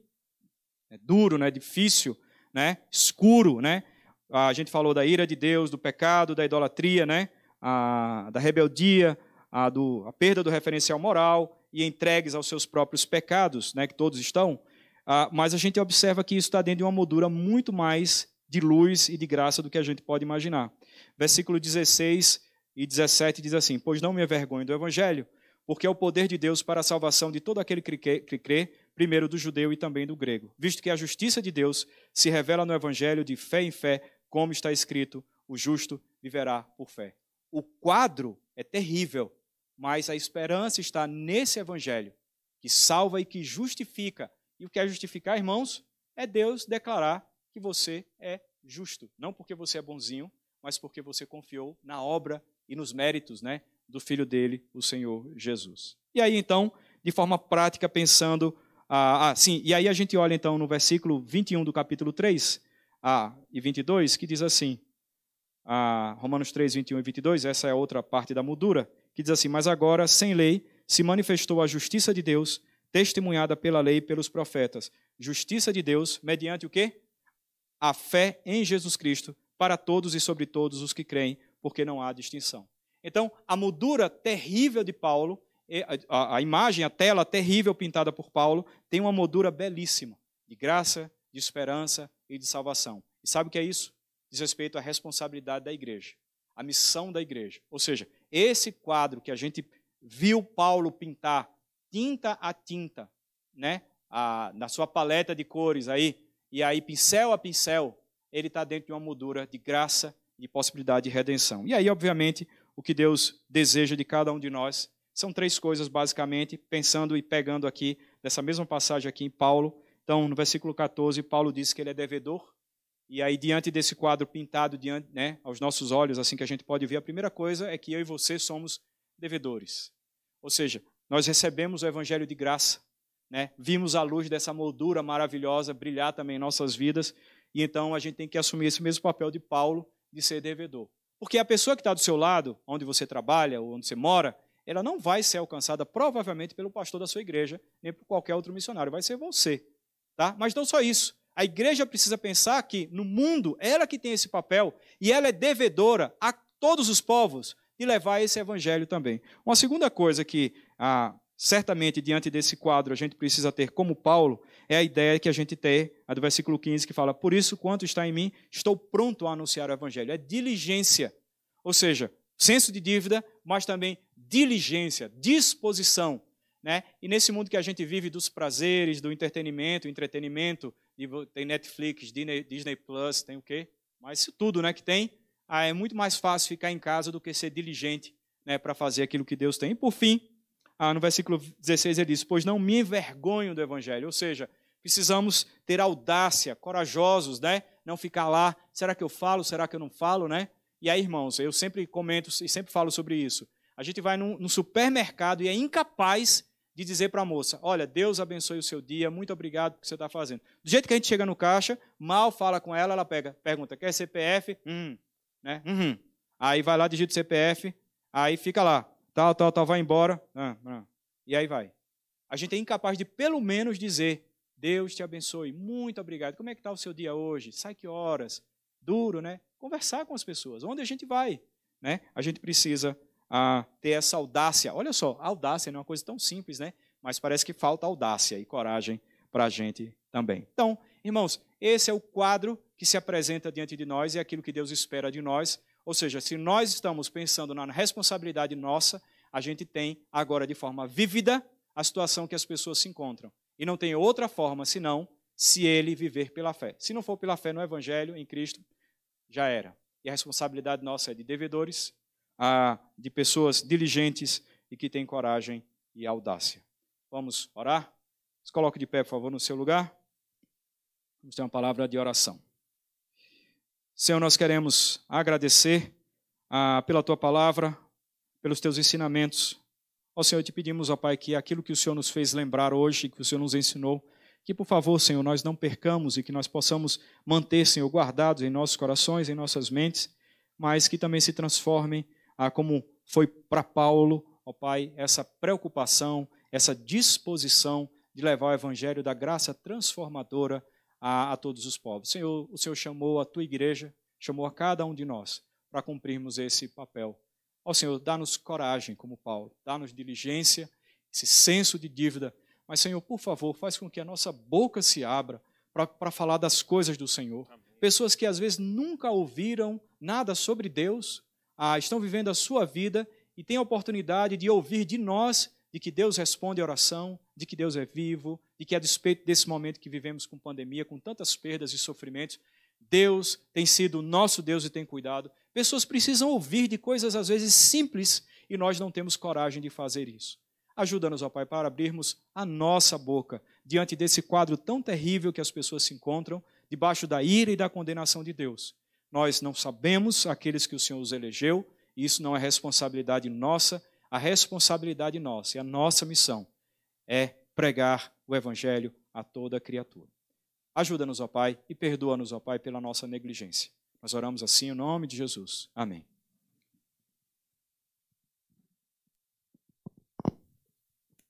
né, duro, né, difícil, né, escuro. Né? Ah, a gente falou da ira de Deus, do pecado, da idolatria, né, a, ah, da rebeldia, a, ah, do, a perda do referencial moral e entregues aos seus próprios pecados, né, que todos estão. Ah, mas a gente observa que isso está dentro de uma moldura muito mais de luz e de graça do que a gente pode imaginar. Versículo 16 e 17 diz assim: Pois não me avergonho do evangelho, porque é o poder de Deus para a salvação de todo aquele que crê, primeiro do judeu e também do grego, visto que a justiça de Deus se revela no evangelho de fé em fé, como está escrito: o justo viverá por fé. O quadro é terrível, mas a esperança está nesse evangelho que salva e que justifica. E o que é justificar, irmãos? É Deus declarar que você é justo, não porque você é bonzinho, mas porque você confiou na obra e nos méritos né, do Filho dele, o Senhor Jesus. E aí, então, de forma prática, pensando. Ah, ah, sim, e aí a gente olha, então, no versículo 21 do capítulo 3 ah, e 22, que diz assim. Ah, Romanos 3, 21 e 22, essa é outra parte da moldura, que diz assim: Mas agora, sem lei, se manifestou a justiça de Deus, testemunhada pela lei e pelos profetas. Justiça de Deus, mediante o quê? A fé em Jesus Cristo para todos e sobre todos os que creem, porque não há distinção. Então, a moldura terrível de Paulo, a, imagem, a tela terrível pintada por Paulo, tem uma moldura belíssima, de graça, de esperança e de salvação. E sabe o que é isso? Diz respeito à responsabilidade da igreja, à missão da igreja. Ou seja, esse quadro que a gente viu Paulo pintar tinta a tinta, né? A, na sua paleta de cores aí, e aí pincel a pincel, ele está dentro de uma moldura de graça e possibilidade de redenção. E aí, obviamente, o que Deus deseja de cada um de nós são três coisas, basicamente, pensando e pegando aqui, dessa mesma passagem aqui em Paulo. Então, no versículo 14, Paulo diz que ele é devedor. E aí, diante desse quadro pintado diante, né, aos nossos olhos, assim que a gente pode ver, a primeira coisa é que eu e você somos devedores. Ou seja, nós recebemos o evangelho de graça, né? vimos a luz dessa moldura maravilhosa brilhar também em nossas vidas, e então a gente tem que assumir esse mesmo papel de Paulo de ser devedor. Porque a pessoa que está do seu lado, onde você trabalha ou onde você mora, ela não vai ser alcançada provavelmente pelo pastor da sua igreja, nem por qualquer outro missionário, vai ser você. Tá? Mas não só isso. A igreja precisa pensar que no mundo ela que tem esse papel e ela é devedora a todos os povos de levar esse evangelho também. Uma segunda coisa que a Certamente, diante desse quadro, a gente precisa ter, como Paulo, é a ideia que a gente tem, a do versículo 15, que fala: Por isso, quanto está em mim, estou pronto a anunciar o evangelho. É diligência, ou seja, senso de dívida, mas também diligência, disposição. Né? E nesse mundo que a gente vive dos prazeres, do entretenimento, entretenimento, tem Netflix, Disney Plus, tem o quê? Mas tudo né, que tem, ah, é muito mais fácil ficar em casa do que ser diligente né, para fazer aquilo que Deus tem. E por fim, ah, no versículo 16 ele diz: Pois não me envergonho do evangelho. Ou seja, precisamos ter audácia, corajosos, né? Não ficar lá, será que eu falo, será que eu não falo, né? E aí, irmãos, eu sempre comento e sempre falo sobre isso. A gente vai num, num supermercado e é incapaz de dizer para a moça: Olha, Deus abençoe o seu dia, muito obrigado pelo que você está fazendo. Do jeito que a gente chega no caixa, mal fala com ela, ela pega, pergunta: Quer CPF? Hum, né? Uhum. Aí vai lá, digita o CPF, aí fica lá tal, tal, tal, vai embora. Ah, ah. E aí vai. A gente é incapaz de, pelo menos, dizer: Deus te abençoe, muito obrigado. Como é que está o seu dia hoje? Sai que horas? Duro, né? Conversar com as pessoas. Onde a gente vai? Né? A gente precisa ah, ter essa audácia. Olha só, audácia não é uma coisa tão simples, né? Mas parece que falta audácia e coragem para a gente também. Então, irmãos, esse é o quadro que se apresenta diante de nós e é aquilo que Deus espera de nós ou seja, se nós estamos pensando na responsabilidade nossa, a gente tem agora de forma vívida a situação que as pessoas se encontram. E não tem outra forma senão se ele viver pela fé. Se não for pela fé no Evangelho, em Cristo, já era. E a responsabilidade nossa é de devedores, de pessoas diligentes e que têm coragem e audácia. Vamos orar? Se coloque de pé, por favor, no seu lugar. Vamos ter uma palavra de oração. Senhor, nós queremos agradecer ah, pela tua palavra, pelos teus ensinamentos. Ó Senhor, te pedimos, ó Pai, que aquilo que o Senhor nos fez lembrar hoje, que o Senhor nos ensinou, que por favor, Senhor, nós não percamos e que nós possamos manter, Senhor, guardados em nossos corações, em nossas mentes, mas que também se transformem, ah, como foi para Paulo, ó Pai, essa preocupação, essa disposição de levar o Evangelho da graça transformadora a, a todos os povos. Senhor, o Senhor chamou a tua igreja, chamou a cada um de nós para cumprirmos esse papel. Ó Senhor, dá-nos coragem, como Paulo, dá-nos diligência, esse senso de dívida. Mas, Senhor, por favor, faz com que a nossa boca se abra para falar das coisas do Senhor. Amém. Pessoas que às vezes nunca ouviram nada sobre Deus, ah, estão vivendo a sua vida e têm a oportunidade de ouvir de nós de que Deus responde a oração, de que Deus é vivo, de que, a despeito desse momento que vivemos com pandemia, com tantas perdas e sofrimentos, Deus tem sido o nosso Deus e tem cuidado. Pessoas precisam ouvir de coisas às vezes simples e nós não temos coragem de fazer isso. Ajuda-nos, ó Pai, para abrirmos a nossa boca diante desse quadro tão terrível que as pessoas se encontram, debaixo da ira e da condenação de Deus. Nós não sabemos aqueles que o Senhor os elegeu, e isso não é responsabilidade nossa, a responsabilidade nossa e a nossa missão é pregar o Evangelho a toda criatura. Ajuda-nos, ó Pai, e perdoa-nos, ó Pai, pela nossa negligência. Nós oramos assim em nome de Jesus. Amém.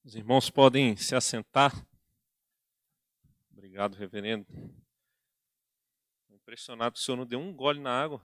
Os irmãos podem se assentar. Obrigado, reverendo. Impressionado que o senhor não deu um gole na água.